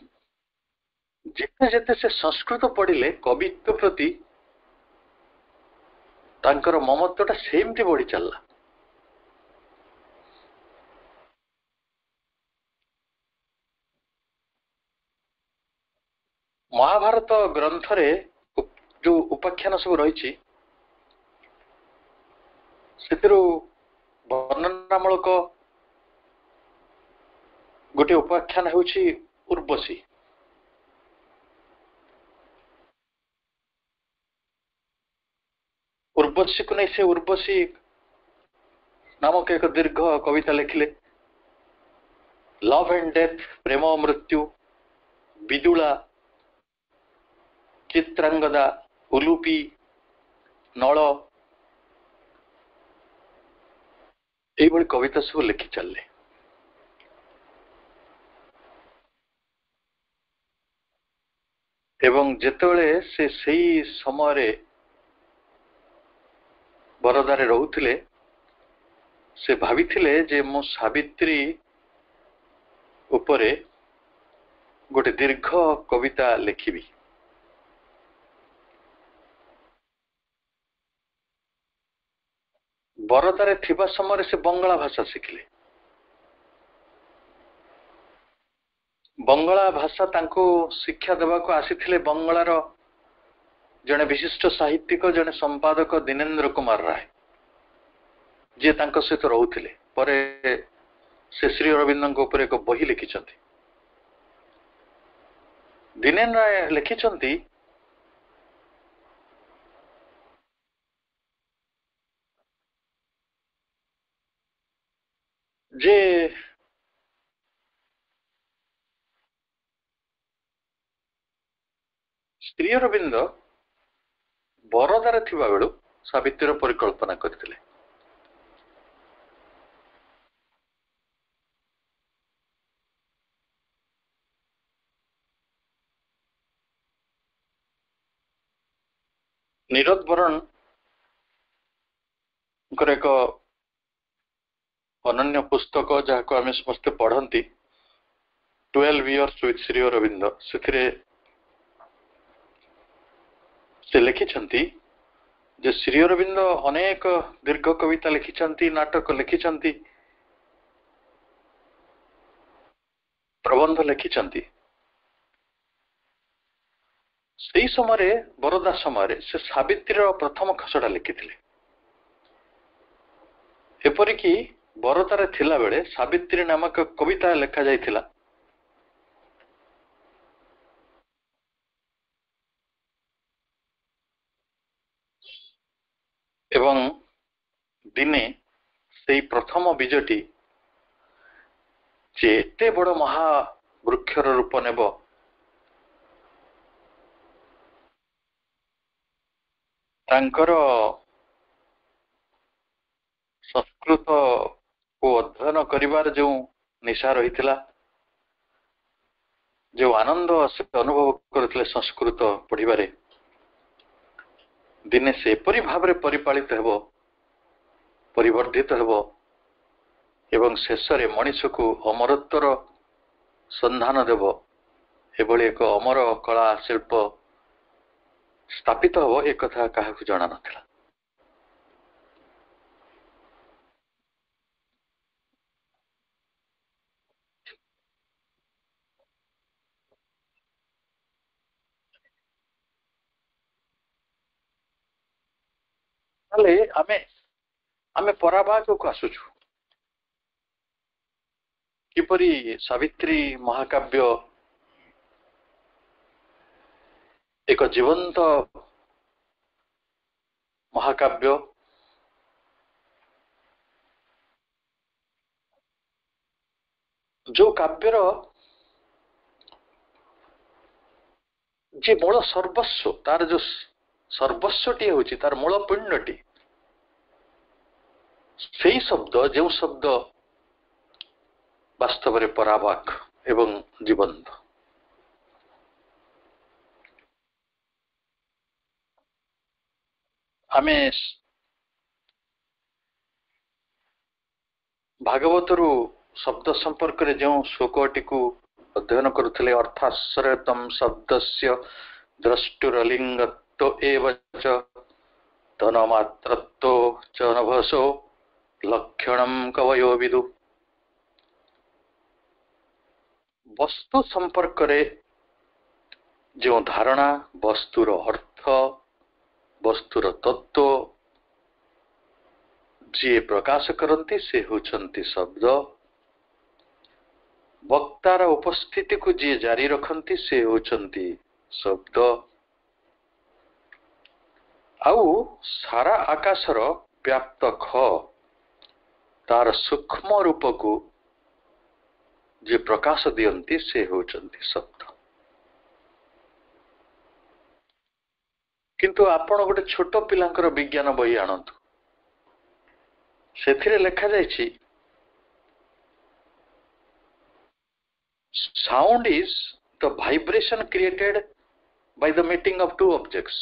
ଯେତେ ଯେତେ ସେ ସଂସ୍କୃତ ପଢ଼ିଲେ କବିତ୍ୱ ପ୍ରତି ତାଙ୍କର ମମତ୍ୱଟା ସେମିତି ବଢି ଚାଲିଲା ମହାଭାରତ ଗ୍ରନ୍ଥରେ ଯୋଉ ଉପାଖ୍ୟାନ ସବୁ ରହିଛି ସେଥିରୁ ବର୍ଣ୍ଣନାମୂଳକ ଗୋଟିଏ ଉପାଖ୍ୟାନ ହେଉଛି उर्वशी ଉର୍ବଶୀକୁ ନେଇ ସେ ଉର୍ବଶୀ ନାମକ ଏକ ଦୀର୍ଘ କବିତା ଲେଖିଲେ ଲଭ୍ ଆଣ୍ଡ ଡେଥ୍ ପ୍ରେମ ମୃତ୍ୟୁ ବିଦୁଳା ଚିତ୍ରାଙ୍ଗଦା ଉଲୁପି ନଳ ଏଇଭଳି କବିତା ସବୁ ଲେଖି ଚାଲିଲେ ଏବଂ ଯେତେବେଳେ ସେ ସେଇ ସମୟରେ ବରଦାରେ ରହୁଥିଲେ ସେ ଭାବିଥିଲେ ଯେ ମୁଁ ସାବିତ୍ରୀ ଉପରେ ଗୋଟେ ଦୀର୍ଘ କବିତା ଲେଖିବି ବରଦାରେ ଥିବା ସମୟରେ ସେ ବଙ୍ଗଳା ଭାଷା ଶିଖିଲେ ବଙ୍ଗଳା ଭାଷା ତାଙ୍କୁ ଶିକ୍ଷା ଦେବାକୁ ଆସିଥିଲେ ବଙ୍ଗଳାର ଜଣେ ବିଶିଷ୍ଟ ସାହିତ୍ୟିକ ଜଣେ ସମ୍ପାଦକ ଦିନେନ୍ଦ୍ର କୁମାର ରାୟ ଯିଏ ତାଙ୍କ ସହିତ ରହୁଥିଲେ ପରେ ସେ ଶ୍ରୀ ଅରବିନ୍ଦଙ୍କ ଉପରେ ଏକ ବହି ଲେଖିଛନ୍ତି ଦିନେନ୍ ରାୟ ଲେଖିଛନ୍ତି ଯେ ସ୍ତ୍ରୀ ରବିନ୍ଦ ବରଦାରେ ଥିବାବେଳୁ ସାବିତ୍ରୀର ପରିକଳ୍ପନା କରିଥିଲେ ନିରଦ ବରଣଙ୍କର ଏକ ଅନନ୍ୟ ପୁସ୍ତକ ଯାହାକୁ ଆମେ ସମସ୍ତେ ପଢ଼ନ୍ତି twelve years with Shri Aurobindo ସେଥିରେ ସେ ଲେଖିଛନ୍ତି ଯେ ଶ୍ରୀ ଅରବିନ୍ଦ ଅନେକ ଦୀର୍ଘ କବିତା ଲେଖିଛନ୍ତି ନାଟକ ଲେଖିଛନ୍ତି ପ୍ରବନ୍ଧ ଲେଖିଛନ୍ତି ସେଇ ସମୟରେ ବରଦା ସମୟରେ ସେ ସାବିତ୍ରୀର ପ୍ରଥମ ଖସଡ଼ା ଲେଖିଥିଲେ ଏପରିକି ବରତାରେ ଥିଲାବେଳେ ସାବିତ୍ରୀ ନାମକ କବିତା ଲେଖାଯାଇଥିଲା ଦିନେ ସେଇ ପ୍ରଥମ ବୀଜଟି ଯେ ଏତେ ବଡ ମହା ବୃକ୍ଷର ରୂପ ନେବ ତାଙ୍କର ସଂସ୍କୃତ କୁ ଅଧ୍ୟୟନ କରିବାର ଯେଉଁ ନିଶା ରହିଥିଲା ଯେଉଁ ଆନନ୍ଦ ସେ ଅନୁଭବ କରୁଥିଲେ ସଂସ୍କୃତ ପଢିବାରେ ଦିନେ ସେପରି ଭାବରେ ପରିପାଳିତ ହେବ ପରିବର୍ଦ୍ଧିତ ହେବ ଏବଂ ଶେଷରେ ମଣିଷକୁ ଅମରତ୍ୱର ସନ୍ଧାନ ଦେବ ଏଭଳି ଏକ ଅମର କଳା ଶିଳ୍ପ ସ୍ଥାପିତ ହେବ ଏ କଥା କାହାକୁ ଜଣାନଥିଲା ତାହେଲେ ଆମେ ଆମେ ପରାଭାଗକୁ ଆସୁଛୁ କିପରି ସାବିତ୍ରୀ ମହାକାବ୍ୟ ଏକ ଜୀବନ୍ତ ମହାକାବ୍ୟ ଯୋଉ କାବ୍ୟର ଯିଏ ମୂଳ ସର୍ବସ୍ୱ ତାର ଯୋଉ ସର୍ବସ୍ୱଟି ହଉଛି ତାର ମୂଳ ପୁଣ୍ୟଟି সেই শব্দ যেও শব্দ বাস্তবে পরাবাক এবং জীবন্ত অমেশ ভগবতর শব্দ সম্পর্করে যেও শোকটিক অধ্যয়ন করতুলি অর্থাস সরতম শব্দস্য দষ্টুর লিঙ্গত্ব এবচ দনমাত্রত্ব চ নভসো ଲକ୍ଷଣ କବୟ ବିଦୁ ବସ୍ତୁ ସମ୍ପର୍କରେ ଯେଉଁ ଧାରଣା ବସ୍ତୁର ଅର୍ଥ ବସ୍ତୁର ତତ୍ତ୍ୱ ଯିଏ ପ୍ରକାଶ କରନ୍ତି ସେ ହେଉଛନ୍ତି ଶବ୍ଦ ବକ୍ତାର ଉପସ୍ଥିତିକୁ ଯିଏ ଜାରି ରଖନ୍ତି ସେ ହେଉଛନ୍ତି ଶବ୍ଦ ଆଉ ସାରା ଆକାଶର ବ୍ୟାପ୍ତ ଖ ତାର ସୂକ୍ଷ୍ମ ରୂପକୁ ଯିଏ ପ୍ରକାଶ ଦିଅନ୍ତି ସେ ହେଉଛନ୍ତି ସତ କିନ୍ତୁ ଆପଣ ଗୋଟେ ଛୋଟ ପିଲାଙ୍କର ବିଜ୍ଞାନ ବହି ଆଣନ୍ତୁ ସେଥିରେ ଲେଖାଯାଇଛି sound is the vibration created by the meeting of two object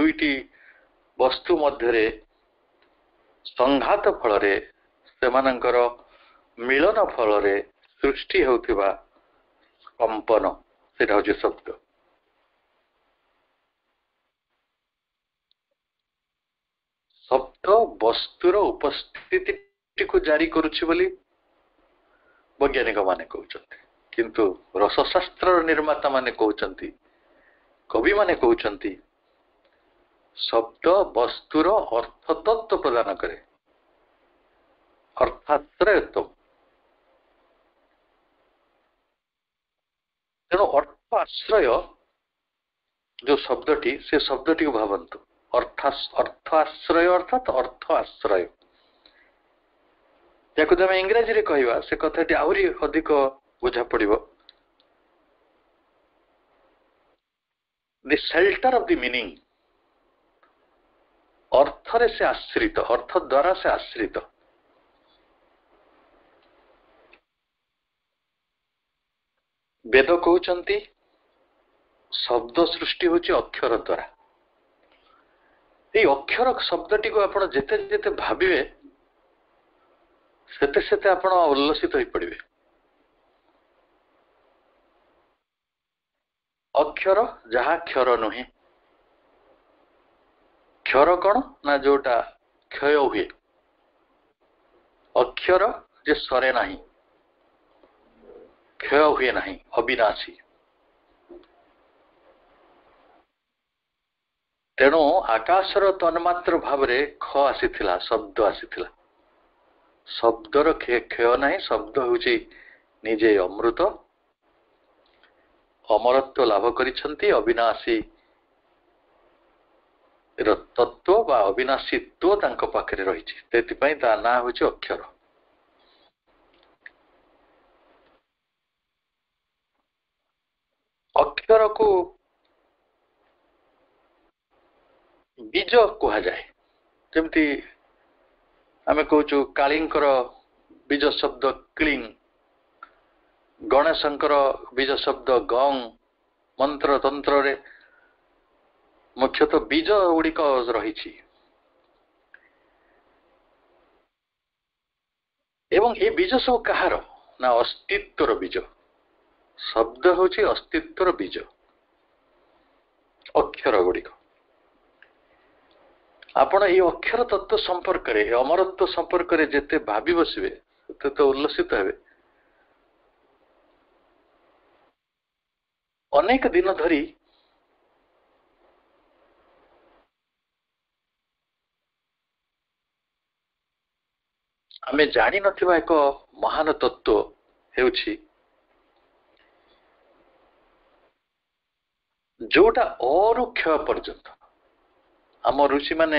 ଦୁଇଟି ବସ୍ତୁ ମଧ୍ୟରେ ସଂଘାତ ଫଳରେ ସେମାନଙ୍କର ମିଳନ ଫଳରେ ସୃଷ୍ଟି ହେଉଥିବା କମ୍ପନ ସେଇଟା ହଉଛି ଶବ୍ଦ ଶବ୍ଦ ବସ୍ତୁର ଉପସ୍ଥିତିକୁ ଜାରି କରୁଛି ବୋଲି ବୈଜ୍ଞାନିକ ମାନେ କହୁଛନ୍ତି କିନ୍ତୁ ରସଶାସ୍ତ୍ରର ନିର୍ମାତା ମାନେ କହୁଛନ୍ତି କବି ମାନେ କହୁଛନ୍ତି ଶବ୍ଦ ବସ୍ତୁର ଅର୍ଥତତ୍ତ୍ୱ ପ୍ରଦାନ କରେ ಅರ್ಥತ್ರಯತ್ವ ତେଣୁ ଅର୍ଥ ଆଶ୍ରୟ ଯୋଉ ଶବ୍ଦଟି ସେ ଶବ୍ଦଟିକୁ ଭାବନ୍ତୁ ଅର୍ଥ ଅର୍ଥ ଆଶ୍ରୟ ଅର୍ଥାତ୍ ଅର୍ଥ ଆଶ୍ରୟ ଯାକୁ ଯଦି ଆମେ ଇଂରାଜୀରେ କହିବା ସେ କଥାଟି ଆହୁରି ଅଧିକ ବୁଝା ପଡ଼ିବ the shelter of the meaning ଅର୍ଥରେ ସେ ଆଶ୍ରିତ ଅର୍ଥ ଦ୍ୱାରା ସେ ଆଶ୍ରିତ ବେଦ କହୁଛନ୍ତି ଶବ୍ଦ ସୃଷ୍ଟି ହଉଛି ଅକ୍ଷର ଦ୍ଵାରା ଏଇ ଅକ୍ଷର ଶବ୍ଦଟିକୁ ଆପଣ ଯେତେ ଯେତେ ଭାବିବେ ସେତେ ସେତେ ଆପଣ ଉଲ୍ଲସିତ ହେଇପଡ଼ିବେ ଅକ୍ଷର ଯାହା କ୍ଷର ନୁହେଁ କ୍ଷର କ'ଣ ନା ଯୋଉଟା କ୍ଷୟ ହୁଏ ଅକ୍ଷର ଯେ ସରେ ନାହିଁ କ୍ଷୟ ହୁଏ ନାହିଁ ଅବିନାଶୀ ତେଣୁ ଆକାଶର ତନ୍ମାତ୍ର ଭାବରେ ଖ ଆସିଥିଲା ଶବ୍ଦ ଆସିଥିଲା ଶବ୍ଦର କ୍ଷୟ ନାହିଁ ଶବ୍ଦ ହେଉଛି ନିଜେ ଅମୃତ ଅମରତ୍ଵ ଲାଭ କରିଛନ୍ତି ଅବିନାଶୀ ର ତତ୍ତ୍ୱ ବା ଅବିନାଶୀତ୍ୱ ତାଙ୍କ ପାଖରେ ରହିଛି ସେଥିପାଇଁ ତା ନାଁ ହେଉଛି ଅକ୍ଷର ଅକ୍ଷରକୁ ବୀଜ କୁହାଯାଏ ଯେମିତି ଆମେ କହୁଛୁ କାଳୀଙ୍କର ବୀଜ ଶବ୍ଦ କ୍ଲିଂ ଗଣେଶଙ୍କର ବୀଜ ଶବ୍ଦ ଗଂ ତନ୍ତ୍ରରେ ମୁଖ୍ୟତଃ ବୀଜ ଗୁଡ଼ିକ ରହିଛି ଏବଂ ଏ ବୀଜ ସବୁ କାହାର ନା ଅସ୍ତିତ୍ୱର ବୀଜ ଶବ୍ଦ ହେଉଛି ଅସ୍ତିତ୍ୱର ବୀଜ ଅକ୍ଷର ଗୁଡ଼ିକ ଆପଣ ଏଇ ଅକ୍ଷର ତତ୍ତ୍ୱ ସମ୍ପର୍କରେ ଏ ଅମରତ୍ୱ ସମ୍ପର୍କରେ ଯେତେ ଭାବି ବସିବେ ସେତେ ଉଲ୍ଲସିତ ହେବେ ଅନେକ ଦିନ ଧରି ଆମେ ଜାଣିନଥିବା ଏକ ମହାନ ତତ୍ତ୍ୱ ହେଉଛି ଯୋଉଟା ଅରୁ କ୍ଷୟ ପର୍ଯ୍ୟନ୍ତ ଆମ ଋଷିମାନେ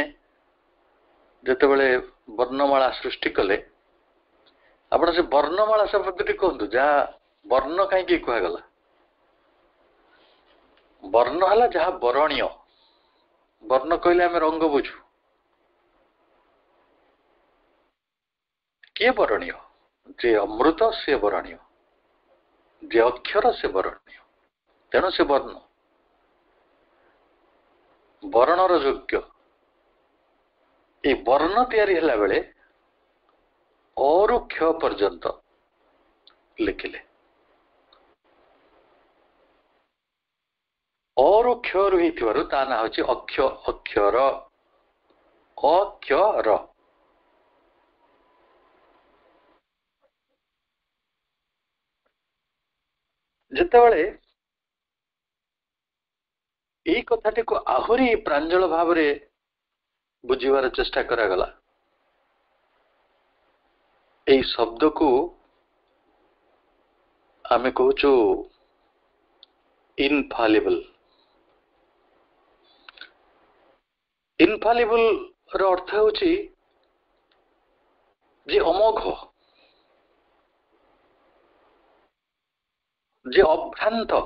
ଯେତେବେଳେ ବର୍ଣ୍ଣମାଳା ସୃଷ୍ଟି କଲେ ଆପଣ ସେ ବର୍ଣ୍ଣମାଳା ଶବ୍ଦଟି କୁହନ୍ତୁ ଯାହା ବର୍ଣ୍ଣ କାହିଁକି କୁହାଗଲା ବର୍ଣ୍ଣ ହେଲା ଯାହା ବରଣୀୟ ବର୍ଣ୍ଣ କହିଲେ ଆମେ ରଙ୍ଗ ବୁଝୁ କିଏ ବରଣୀୟ ଯେ ଅମୃତ ସେ ବରଣୀୟ ଯେ ଅକ୍ଷର ସେ ବରଣୀୟ ତେଣୁ ସେ ବର୍ଣ୍ଣ ବରଣର ଯୋଗ୍ୟ ଏ ବର୍ଣ୍ଣ ତିଆରି ହେଲା ବେଳେ ଅରୁକ୍ଷ ପର୍ଯ୍ୟନ୍ତ ଲେଖିଲେ ଅରୁକ୍ଷ ଅରୁକ୍ଷରୁ ହେଇଥିବାରୁ ତା ନାଁ ହେଉଛି ଅକ୍ଷ ଅକ୍ଷର ଅକ୍ଷର ଯେତେବେଳେ এই কথাটিକୁ ଆହୁରି ପ୍ରାଞ୍ଜଳ ଭାବରେ ବୁଝିବାର ଚେଷ୍ଟା କରାଗଲା এই ଶବ୍ଦକୁ ଆମେ କହୁଛୁ ଇନଫାଲିବଲ୍ ଇନଫାଲିବଲ୍ର ଅର୍ଥ ହେଉଛି ଯେ ଅମୋଘ ଯେ ଅଭ୍ରାନ୍ତ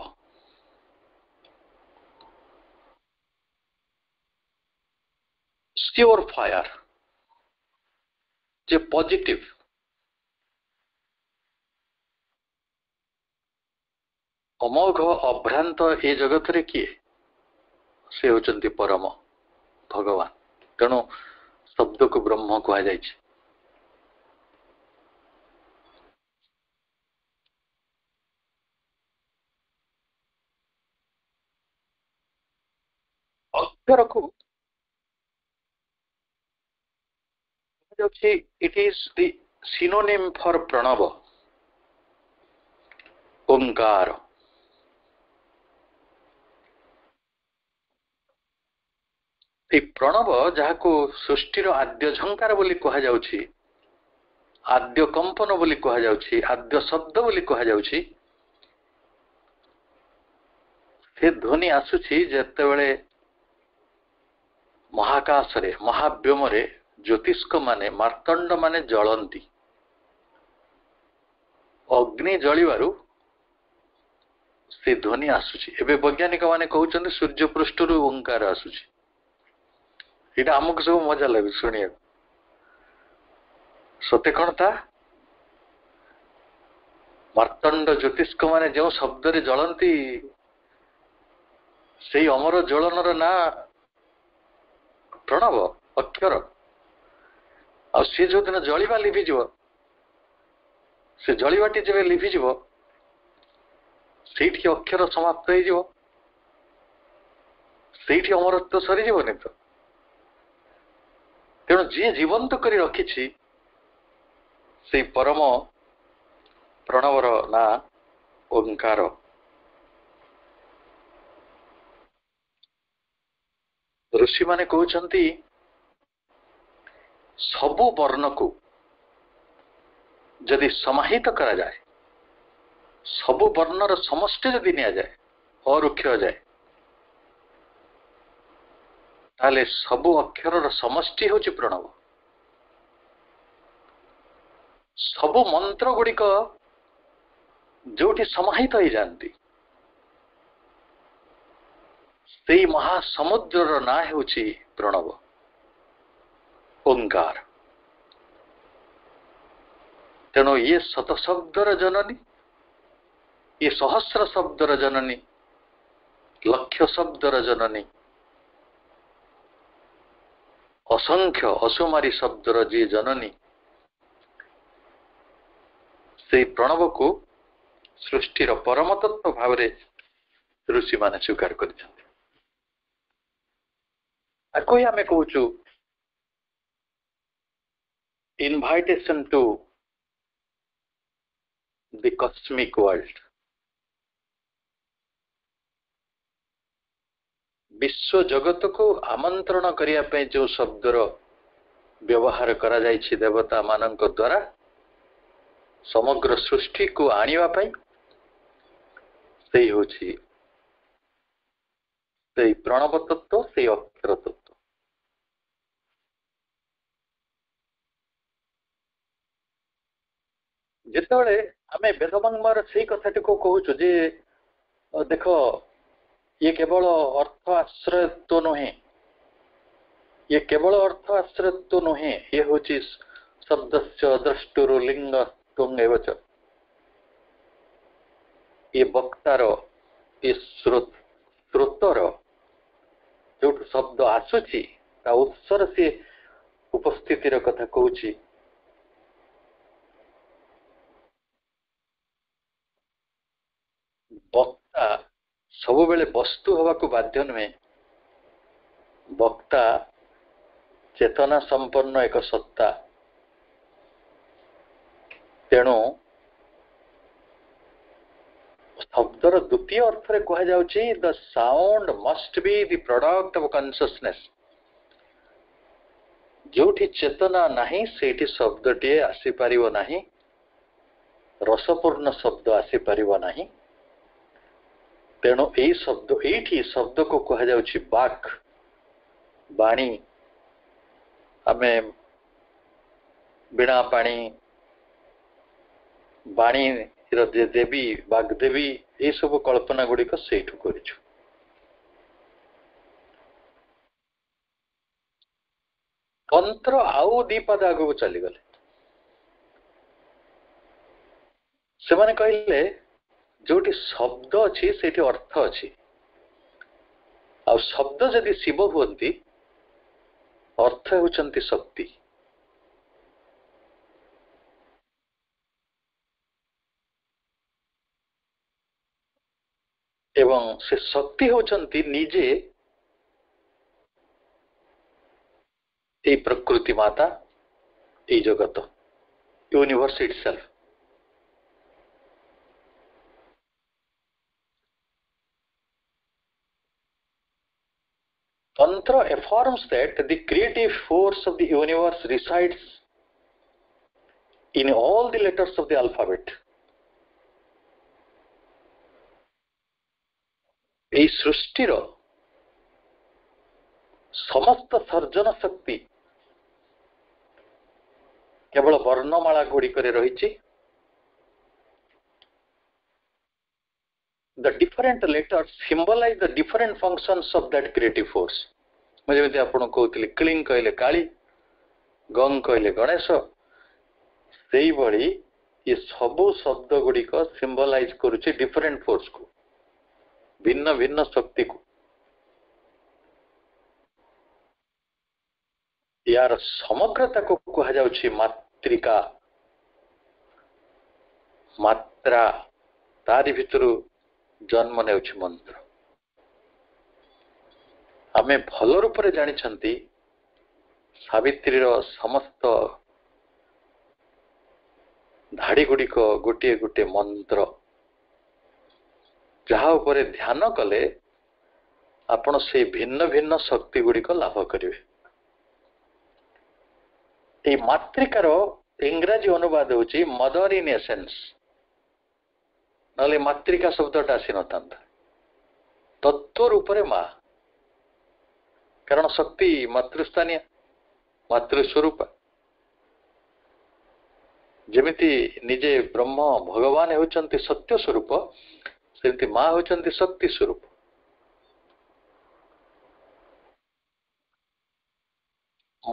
ସିଓର ଫାୟାର ଯେ ପଜିଟିଭ ଅମୋଘ ଅଭ୍ରାନ୍ତ ଏ ଜଗତରେ କିଏ ସେ ହେଉଛନ୍ତି ପରମ ଭଗବାନ ତେଣୁ ଶବ୍ଦକୁ ବ୍ରହ୍ମ କୁହାଯାଇଛି Suchi, it is the synonym for Pranava, Omkara. এই ପ୍ରଣବ ଯାହାକୁ ସୃଷ୍ଟିର ଆଦ୍ୟ ଝଙ୍କାର ବୋଲି କୁହାଯାଉଛି ଆଦ୍ୟ କମ୍ପନ ବୋଲି କୁହାଯାଉଛି ଆଦ୍ୟ ଶବ୍ଦ ବୋଲି କୁହାଯାଉଛି ସେ ଧ୍ୱନି ଆସୁଛି ଯେତେବେଳେ ମହାକାଶରେ ମହାବ୍ୟୋମରେ ଜ୍ୟୋତିଷ୍କ ମାନେ ମାର୍ତ୍ତଣ୍ଡ ମାନେ ଜଳନ୍ତି ଅଗ୍ନି ଜଳିବାରୁ ସେ ଧ୍ୱନି ଆସୁଛି ଏବେ ବୈଜ୍ଞାନିକ ମାନେ କହୁଛନ୍ତି ସୂର୍ଯ୍ୟ ପୃଷ୍ଠରୁ ଓଙ୍କାର ଆସୁଛି ଏଇଟା ଆମକୁ ସବୁ ମଜା ଲାଗୁଛି ଶୁଣିବାକୁ ସତେ କ'ଣ ତା ମାର୍ତ୍ତଣ୍ଡ ଜ୍ୟୋତିଷ୍କ ମାନେ ଯେଉଁ ଶବ୍ଦରେ ଜଳନ୍ତି ସେଇ ଅମର ଜ୍ୱଳନର ନାଁ ପ୍ରଣବ ଅକ୍ଷର ଆଉ ସିଏ ଯୋଉଦିନ ଜଳିବା ଲିଭିଯିବ ସେ ଜଳିବାଟି ଯେବେ ଲିଭିଯିବ ସେଇଠି ଅକ୍ଷର ସମାପ୍ତ ହେଇଯିବ ସେଇଠି ଅମରତ୍ଵ ସରିଯିବନି ତ ତେଣୁ ଯିଏ ଜୀବନ୍ତ କରି ରଖିଛି ସେଇ ପରମ ପ୍ରଣବର ନାଁ ଓଙ୍କାର ଋଷିମାନେ କହୁଛନ୍ତି ସବୁ ବର୍ଣ୍ଣକୁ ଯଦି ସମାହିତ କରାଯାଏ ସବୁ ବର୍ଣ୍ଣର ସମଷ୍ଟି ଯଦି ନିଆଯାଏ ଅରୁକ୍ଷ ଯାଏ ତାହେଲେ ସବୁ ଅକ୍ଷରର ସମଷ୍ଟି ହେଉଛି ପ୍ରଣବ ସବୁ ମନ୍ତ୍ର ଗୁଡ଼ିକ ଯେଉଁଠି ସମାହିତ ହେଇଯାନ୍ତି ସେଇ ମହାସମୁଦ୍ରର ନାଁ ହେଉଛି ପ୍ରଣବ ଓଙ୍କାର ତେଣୁ ଇଏ ଶତଶବ୍ଦର ଜନନୀ ଇଏ ସହସ୍ର ଶବ୍ଦର ଜନନୀ ଲକ୍ଷ ଶବ୍ଦର ଜନନୀ ଅସଂଖ୍ୟ ଅସୁମାରୀ ଶବ୍ଦର ଯିଏ ଜନନୀ ସେଇ ପ୍ରଣବକୁ ସୃଷ୍ଟିର ପରମତତ୍ଵ ଭାବରେ ଋଷିମାନେ ସ୍ୱୀକାର କରିଛନ୍ତି ତାକୁ ହିଁ ଆମେ କହୁଛୁ invitation to the cosmic world ବିଶ୍ୱ ଜଗତକୁ ଆମନ୍ତ୍ରଣ କରିବା ପାଇଁ ଯେଉଁ ଶବ୍ଦର ବ୍ୟବହାର କରାଯାଇଛି ଦେବତାମାନଙ୍କ ଦ୍ୱାରା ସମଗ୍ର ସୃଷ୍ଟିକୁ ଆଣିବା ପାଇଁ ସେଇ ହେଉଛି ସେଇ ପ୍ରଣବ ତତ୍ତ୍ୱ ସେଇ ଅକ୍ଷର ତତ୍ତ୍ୱ जिते देख ये केवल अर्थ आश्रयत्व नुहे ये केवल अर्थ आश्रयत्व नुहे ये हूँ शब्द दृष्टि लिंग तुंगच ये वक्तार ये श्रोतर जो शब्द आसुच्छी उत्सर से उपस्थित कथा कह वक्ता सब बेले वस्तु हवा को बाध्य नुहे वक्ता चेतना संपन्न एक सत्ता तेणु शब्द द्वितीय अर्थ में कह जा the sound must be the product of consciousness जो चेतना नहीं सेठी शब्द टे आसी पार नहीं रसपूर्ण शब्द आसी पार नहीं ତେଣୁ ଏଇ ଶବ୍ଦ ଏଇଠି ଶବ୍ଦକୁ କୁହାଯାଉଛି ବାକ୍ ବାଣୀ ଆମେ ବିଣା ପାଣି ବାଣୀର ଦେବୀ ବାଗଦେବୀ ଏସବୁ କଳ୍ପନା ଗୁଡିକ ସେଇଠୁ କରିଛୁ ତନ୍ତ୍ର ଆଉ ଦୁଇପାଦ ଆଗକୁ ଚାଲିଗଲେ ସେମାନେ କହିଲେ ଯୋଉଠି ଶବ୍ଦ ଅଛି ସେଇଠି ଅର୍ଥ ଅଛି ଆଉ ଶବ୍ଦ ଯଦି ଶିବ ହୁଅନ୍ତି ଅର୍ଥ ହେଉଛନ୍ତି ଶକ୍ତି ଏବଂ ସେ ଶକ୍ତି ହେଉଛନ୍ତି ନିଜେ এই প্রকৃতি মাতা এই জগত universe self Tantra affirms that the creative force of the universe resides in all the letters of the alphabet. এই সৃষ্টির ସମସ୍ତ ସର୍ଜନ ଶକ୍ତି କେବଳ ବର୍ଣ୍ଣମାଳା ଗୁଡ଼ିକରେ ରହିଛି The different letters symbolize the different functions of that creative force. ମୁଁ ଯେମିତି ଆପଣ କହୁଥିଲି କ୍ଲିଂ କହିଲେ କାଳୀ ଗଙ୍ଗ କହିଲେ ଗଣେଶ ସେଇଭଳି ଏ ସବୁ ଶବ୍ଦ ଗୁଡିକ ସିମ୍ବଲାଇଜ କରୁଛି ଡିଫରେଣ୍ଟ ଫୋର୍ସକୁ ଭିନ୍ନ ଭିନ୍ନ ଶକ୍ତିକୁ ଏହାର ସମଗ୍ରତାକୁ କୁହାଯାଉଛି ମାତ୍ରିକା ମାତ୍ରା ତାରି ଭିତରୁ ଜନ୍ମ ନେଉଛି ମନ୍ତ୍ର ଆମେ ଭଲ ରୂପରେ ଜାଣିଛନ୍ତି ସାବିତ୍ରୀର ସମସ୍ତ ଧାଡ଼ିଗୁଡ଼ିକ ଗୋଟିଏ ଗୋଟିଏ ମନ୍ତ୍ର ଯାହା ଉପରେ ଧ୍ୟାନ କଲେ ଆପଣ ସେଇ ଭିନ୍ନ ଭିନ୍ନ ଶକ୍ତି ଗୁଡ଼ିକ ଲାଭ କରିବେ ଏଇ ମାତୃକାର ଇଂରାଜୀ ଅନୁବାଦ ହେଉଛି ମଦର ଇନ୍ ଏ ସେନ୍ସ ନହେଲେ ମାତୃକା ଶବ୍ଦଟା ଆସିନଥାନ୍ତା ତତ୍ଵ ରୂପରେ ମା' କାରଣ ଶକ୍ତି ମାତୃସ୍ଥାନୀୟ ମାତୃସ୍ୱରୂପ ଯେମିତି ନିଜେ ବ୍ରହ୍ମ ଭଗବାନ ହେଉଛନ୍ତି ସତ୍ୟ ସ୍ୱରୂପ ସେମିତି ମା ହେଉଛନ୍ତି ଶକ୍ତି ସ୍ୱରୂପ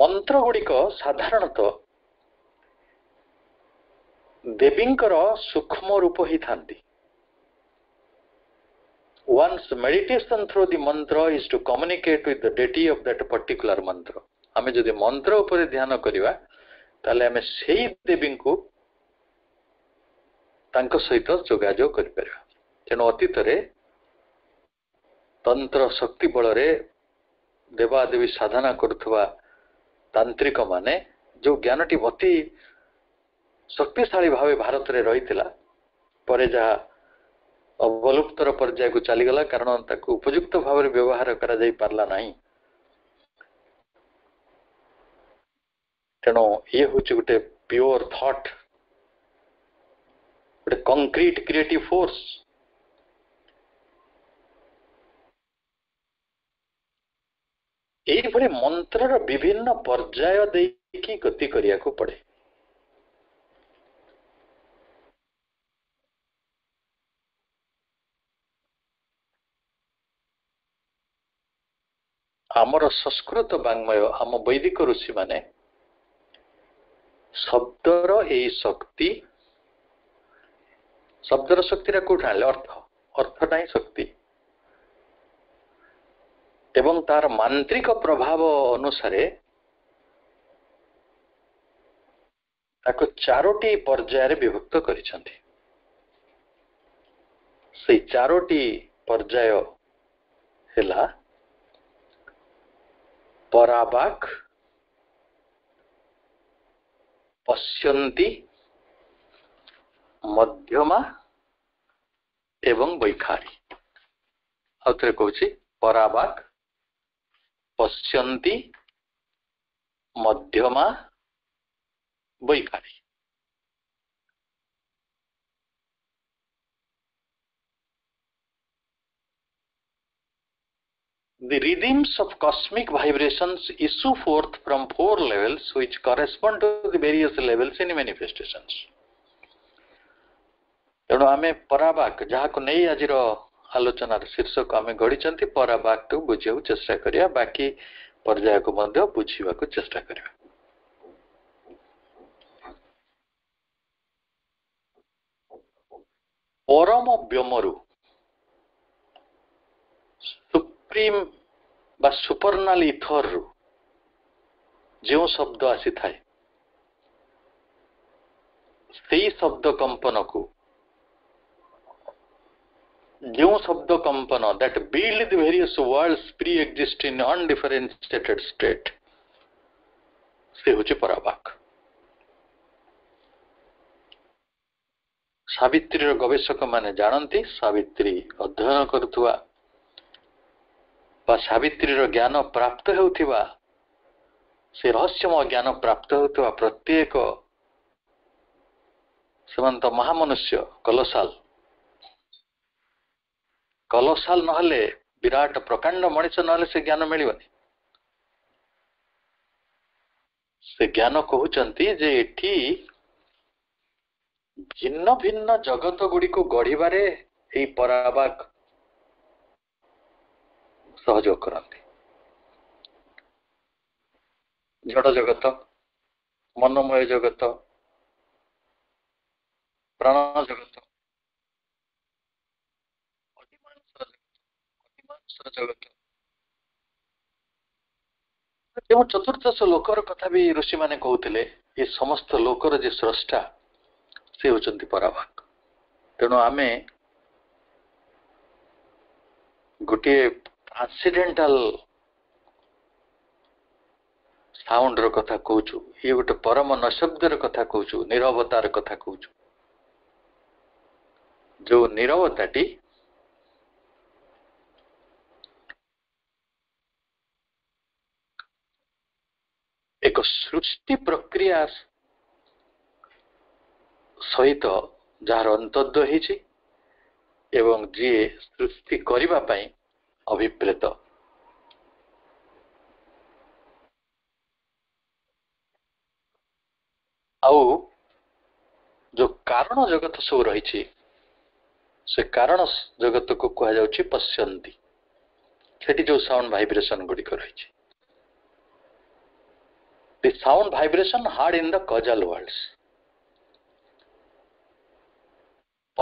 ମନ୍ତ୍ର ଗୁଡିକ ସାଧାରଣତଃ ଦେବୀଙ୍କର ସୂକ୍ଷ୍ମ ରୂପ ହେଇଥାନ୍ତି once meditation through the mantra is to communicate with the deity of that particular mantra ଆମେ ଯଦି ମନ୍ତ୍ର ଉପରେ ଧ୍ୟାନ କରିବା ତାହେଲେ ଆମେ ସେଇ ଦେବୀଙ୍କୁ ତାଙ୍କ ସହିତ ଯୋଗାଯୋଗ କରିପାରିବା ତେଣୁ ଅତୀତରେ ତନ୍ତ୍ର ଶକ୍ତି ବଳରେ ଦେବାଦେବୀ ସାଧନା କରୁଥିବା ତାନ୍ତ୍ରିକମାନେ ଯେଉଁ ଜ୍ଞାନଟି ଅତି ଶକ୍ତିଶାଳୀ ଭାବେ ଭାରତରେ ରହିଥିଲା ପରେ ଯାହା अवलुप्तर पर्याय को चलीगला कारण उपयुक्त भाव व्यवहार करा तेणु ये हूँ गोटे प्योर थट गोटे कंक्रीट क्रिएटिव फोर्स यही मंत्र विभिन्न पर्याय देखिए गति करने को पड़े ଆମର ସଂସ୍କୃତ ବାଙ୍ଗମୟ ଆମ ବୈଦିକ ଋଷିମାନେ ଶବ୍ଦର ଏଇ ଶକ୍ତି ଶବ୍ଦର ଶକ୍ତିଟା କୋଉଠି ଆଣିଲେ ଅର୍ଥ ଅର୍ଥଟା ହିଁ ଶକ୍ତି ଏବଂ ତାର ମାନ୍ତ୍ରିକ ପ୍ରଭାବ ଅନୁସାରେ ତାକୁ ଚାରୋଟି ପର୍ଯ୍ୟାୟରେ ବିଭକ୍ତ କରିଛନ୍ତି ସେଇ ଚାରୋଟି ପର୍ଯ୍ୟାୟ ହେଲା পরাবাক পশ্যন্তি ମଧ୍ୟମା ଏବଂ ବୈଖାରୀ ଆଉଥରେ କହୁଛି ପରାବାକ୍ ପଶ୍ୟନ୍ତି ମଧ୍ୟମା ବୈଖାରୀ The rhythms of cosmic vibrations issue forth from four levels which correspond to the various levels in manifestations. ତେଣୁ ଆମେ ପରାବାକ୍ ଯାହାକୁ ନେଇ ଆଜିର ଆଲୋଚନାର ଶୀର୍ଷକ ଆମେ ଗଢ଼ିଛନ୍ତି ପରାବାକ୍କୁ ବୁଝିବାକୁ ଚେଷ୍ଟା କରିବା ବାକି ପର୍ଯ୍ୟାୟକୁ ମଧ୍ୟ ବୁଝିବାକୁ ଚେଷ୍ଟା କରିବା ପରମ ବ୍ୟମରୁ सुप्रीम बा सुपरनाल इथर रु जो शब्द आसी थाए से शब्द कंपन को जो शब्द कंपन that build the various worlds pre exist in undifferentiated state से हूँ पराबाक सवित्रीर गवेषक मैंने जानते सवित्री अध्ययन करुवा ବା ସାବିତ୍ରୀର ଜ୍ଞାନ ପ୍ରାପ୍ତ ହେଉଥିବା ସେ ରହସ୍ୟମୟ ଜ୍ଞାନ ପ୍ରାପ୍ତ ହେଉଥିବା ପ୍ରତ୍ୟେକ ସେମାନେ ତ ମହାମନୁଷ୍ୟ କଲସାଲ କଲସାଲ ନହେଲେ ବିରାଟ ପ୍ରକାଣ୍ଡ ମଣିଷ ନହେଲେ ସେ ଜ୍ଞାନ ମିଳିବନି ସେ ଜ୍ଞାନ କହୁଛନ୍ତି ଯେ ଏଠି ଭିନ୍ନ ଭିନ୍ନ ଜଗତ ଗୁଡିକୁ ଗଢିବାରେ ଏଇ ପରାବାକ ସହଯୋଗ କରନ୍ତି ଝଡ଼ ଜଗତ ମନମୟ ଜଗତ ପ୍ରାଣ ଜଗତ ଜଗତ ଚତୁର୍ଦ୍ଦଶ ଲୋକର କଥା ବି ଋଷିମାନେ କହୁଥିଲେ ଏ ସମସ୍ତ ଲୋକର ଯେ ସ୍ରଷ୍ଟା ସେ ହେଉଛନ୍ତି ପରାଭାଗ ତେଣୁ ଆମେ ଗୋଟିଏ ଆକ୍ସିଡେଣ୍ଟାଲ ସାଉଣ୍ଡର କଥା କହୁଛୁ ଇଏ ଗୋଟେ ପରମ ନଶବ୍ଦର କଥା କହୁଛୁ ନିରବତାର କଥା କହୁଛୁ ଯୋଉ ନିରବତାଟି ଏକ ସୃଷ୍ଟି ପ୍ରକ୍ରିୟା ସହିତ ଯାହାର ଅନ୍ତଦ୍ଧ ହେଇଛି ଏବଂ ଯିଏ ସୃଷ୍ଟି କରିବା ପାଇଁ अभिप्रेत ଆଉ ଯୋଉ କାରଣ ଜଗତ ସବୁ ରହିଛି ସେ କାରଣ ଜଗତକୁ କୁହାଯାଉଛି ପଶ୍ୟନ୍ତି ସେଠି ଯୋଉ ସାଉଣ୍ଡ ଭାଇବ୍ରେସନ ଗୁଡ଼ିକ ରହିଛି the sound vibration heard in the causal worlds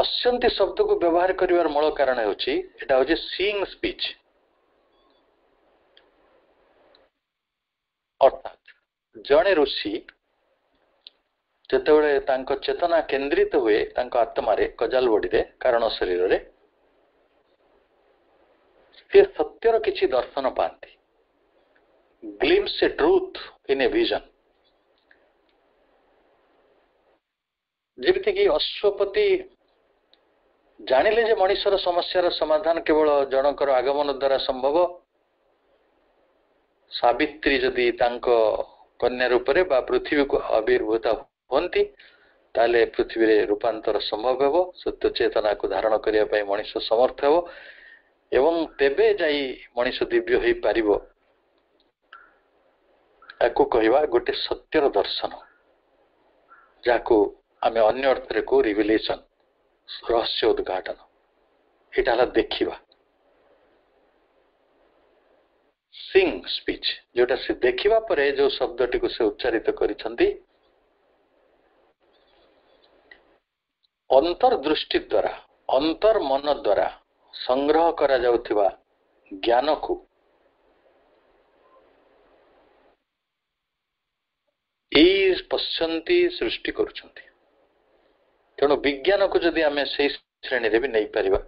ଅଶ୍ୟନ୍ତି ଶବ୍ଦକୁ ବ୍ୟବହାର କରିବାର ମୂଳ କାରଣ ହେଉଛି ଏଇଟା ହେଉଛି ସିଙ୍ଗ ସ୍ପିଚ୍ ଅର୍ଥାତ୍ ଜଣେ ଋଷି ଯେତେବେଳେ ତାଙ୍କ ଚେତନା କେନ୍ଦ୍ରିତ ହୁଏ ତାଙ୍କ ଆତ୍ମାରେ କଜାଲ ବଡ଼ିରେ କାରଣ ଶରୀରରେ ସେ ସତ୍ୟର କିଛି ଦର୍ଶନ ପାଆନ୍ତି glimpse a truth in a vision ଯେମିତିକି ଅଶ୍ୱପତି ଜାଣିଲେ ଯେ ମଣିଷର ସମସ୍ୟାର ସମାଧାନ କେବଳ ଜଣଙ୍କର ଆଗମନ ଦ୍ଵାରା ସମ୍ଭବ ସାବିତ୍ରୀ ଯଦି ତାଙ୍କ କନ୍ୟା ରୂପରେ ବା ପୃଥିବୀକୁ ଆବିର୍ଭୂତ ହୁଅନ୍ତି ତାହେଲେ ପୃଥିବୀରେ ରୂପାନ୍ତର ସମ୍ଭବ ହେବ ସତ୍ୟ ଚେତନାକୁ ଧାରଣ କରିବା ପାଇଁ ମଣିଷ ସମର୍ଥ ହେବ ଏବଂ ତେବେ ଯାଇ ମଣିଷ ଦିବ୍ୟ ହୋଇପାରିବ ତାକୁ କହିବା ଗୋଟେ ସତ୍ୟର ଦର୍ଶନ ଯାହାକୁ ଆମେ ଅନ୍ୟ ଅର୍ଥରେ କହୁ ରିଭିଲେସନ୍ ରହସ୍ୟ ଉଦ୍ଘାଟନ ଏଇଟା ହେଲା ଦେଖିବା ସିଂ ସ୍ପିଚ୍ ଯୋଉଟା ସେ ଦେଖିବା ପରେ ଯୋଉ ଶବ୍ଦଟିକୁ ସେ ଉଚ୍ଚାରିତ କରିଛନ୍ତି ଅନ୍ତର୍ଦୃଷ୍ଟି ଦ୍ୱାରା ଅନ୍ତର୍ମନ ଦ୍ଵାରା ସଂଗ୍ରହ କରାଯାଉଥିବା ଜ୍ଞାନକୁ ଏଇ ପଶ୍ୟନ୍ତି ସୃଷ୍ଟି କରୁଛନ୍ତି ତେଣୁ ବିଜ୍ଞାନକୁ ଯଦି ଆମେ ସେଇ ଶ୍ରେଣୀରେ ବି ନେଇପାରିବା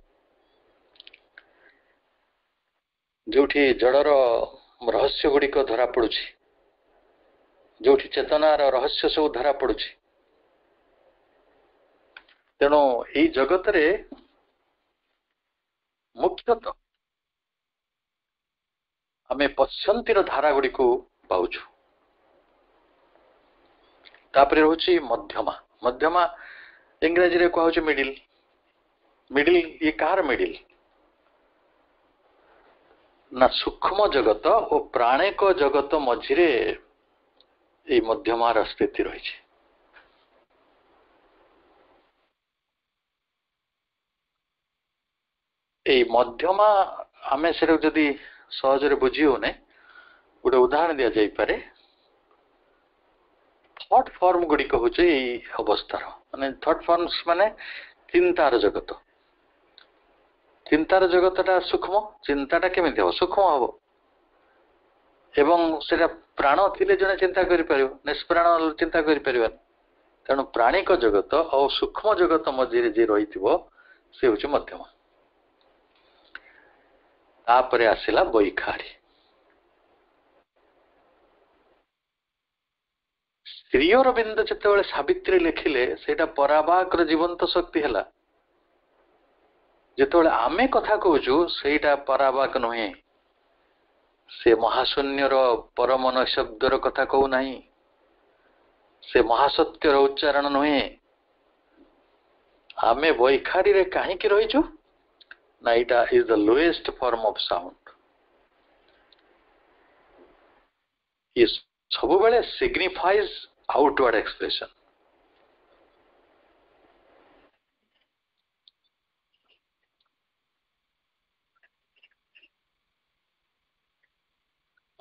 ଯୋଉଠି ଜଡ଼ର ରହସ୍ୟ ଗୁଡ଼ିକ ଧରା ପଡୁଛି ଯୋଉଠି ଚେତନାର ରହସ୍ୟ ସବୁ ଧରା ପଡୁଛି ତେଣୁ ଏଇ ଜଗତରେ ମୁଖ୍ୟତଃ ଆମେ ପଶ୍ୟନ୍ତିର ଧାରା ଗୁଡ଼ିକୁ ପାଉଛୁ ତାପରେ ରହୁଛି ମଧ୍ୟମା ମଧ୍ୟମା ଇଂରାଜୀରେ କୁହାହେଉଛି ମିଡିଲ୍ ମିଡିଲ୍ ଇଏ କାହାର ମିଡିଲ୍ ନା ସୂକ୍ଷ୍ମ ଜଗତ ଓ ପ୍ରାଣେକ ଜଗତ ମଝିରେ ଏଇ ମଧ୍ୟମାର ସ୍ଥିତି ରହିଛି ଏଇ ମଧ୍ୟମା ଆମେ ସେଟାକୁ ଯଦି ସହଜରେ ବୁଝି ହଉନେ ଗୋଟେ ଉଦାହରଣ ଦିଆଯାଇପାରେ ଥଟ୍ ଫର୍ମ ଗୁଡ଼ିକ ହଉଛି ଏଇ ଅବସ୍ଥାର ମାନେ ଥଟ୍ ଫର୍ମସ୍ ମାନେ ଚିନ୍ତାର ଜଗତ ଚିନ୍ତାର ଜଗତଟା ସୂକ୍ଷ୍ମ ଚିନ୍ତାଟା କେମିତି ହବ ସୂକ୍ଷ୍ମ ହବ ଏବଂ ସେଟା ପ୍ରାଣ ଥିଲେ ଜଣେ ଚିନ୍ତା କରିପାରିବ ନିଷ୍ପ୍ରାଣ ଚିନ୍ତା କରିପାରିବାନି ତେଣୁ ପ୍ରାଣୀଙ୍କ ଜଗତ ଆଉ ସୂକ୍ଷ୍ମ ଜଗତ ମଝିରେ ଯିଏ ରହିଥିବ ସେ ହଉଛି ମଧ୍ୟମ ତାପରେ ଆସିଲା ବୈଖାରୀ ଶ୍ରୀଅରବିନ୍ଦ ଯେତେବେଳେ ସାବିତ୍ରୀ ଲେଖିଲେ ସେଇଟା ପରାବାକର ଜୀବନ୍ତ ଶକ୍ତି ହେଲା ଯେତେବେଳେ ଆମେ କଥା କହୁଛୁ ସେଇଟା ପରାବାକ ନୁହେଁ ସେ ମହାଶୂନ୍ୟର ପରମ ନୈଶବ୍ଦର କଥା କହୁନାହିଁ ସେ ମହାସତ୍ୟର ଉଚ୍ଚାରଣ ନୁହେଁ ଆମେ ବୈଖାରୀରେ କାହିଁକି ରହିଛୁ ନା ଏଇଟା is the lowest form of sound ଇଏ ସବୁବେଳେ ସିଗ୍ନିଫାଇଜ୍ outward expression.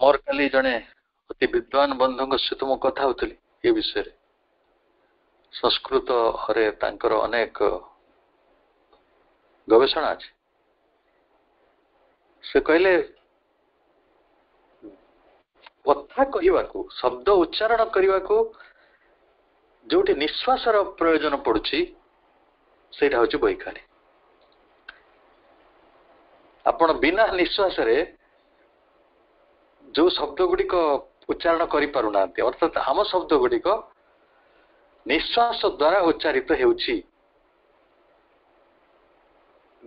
ମୋର କାଲି ଜଣେ ଅତି ବିଦ୍ୱାନ ବନ୍ଧୁଙ୍କ ସହିତ ମୁଁ କଥା ହଉଥିଲି ଏ ବିଷୟରେ ସଂସ୍କୃତରେ ତାଙ୍କର ଅନେକ ଗବେଷଣା ଅଛି ସେ କହିଲେ କଥା କହିବାକୁ ଶବ୍ଦ ଉଚ୍ଚାରଣ କରିବାକୁ ଯୋଉଠି ନିଶ୍ୱାସର ପ୍ରୟୋଜନ ପଡୁଛି ସେଇଟା ହଉଛି ବୈଖାରୀ ଆପଣ ବିନା ନିଶ୍ୱାସରେ ଯୋଉ ଶବ୍ଦ ଗୁଡିକ ଉଚ୍ଚାରଣ କରିପାରୁନାହାନ୍ତି ଅର୍ଥାତ୍ ଆମ ଶବ୍ଦ ଗୁଡିକ ନିଶ୍ୱାସ ଦ୍ୱାରା ଉଚ୍ଚାରିତ ହେଉଛି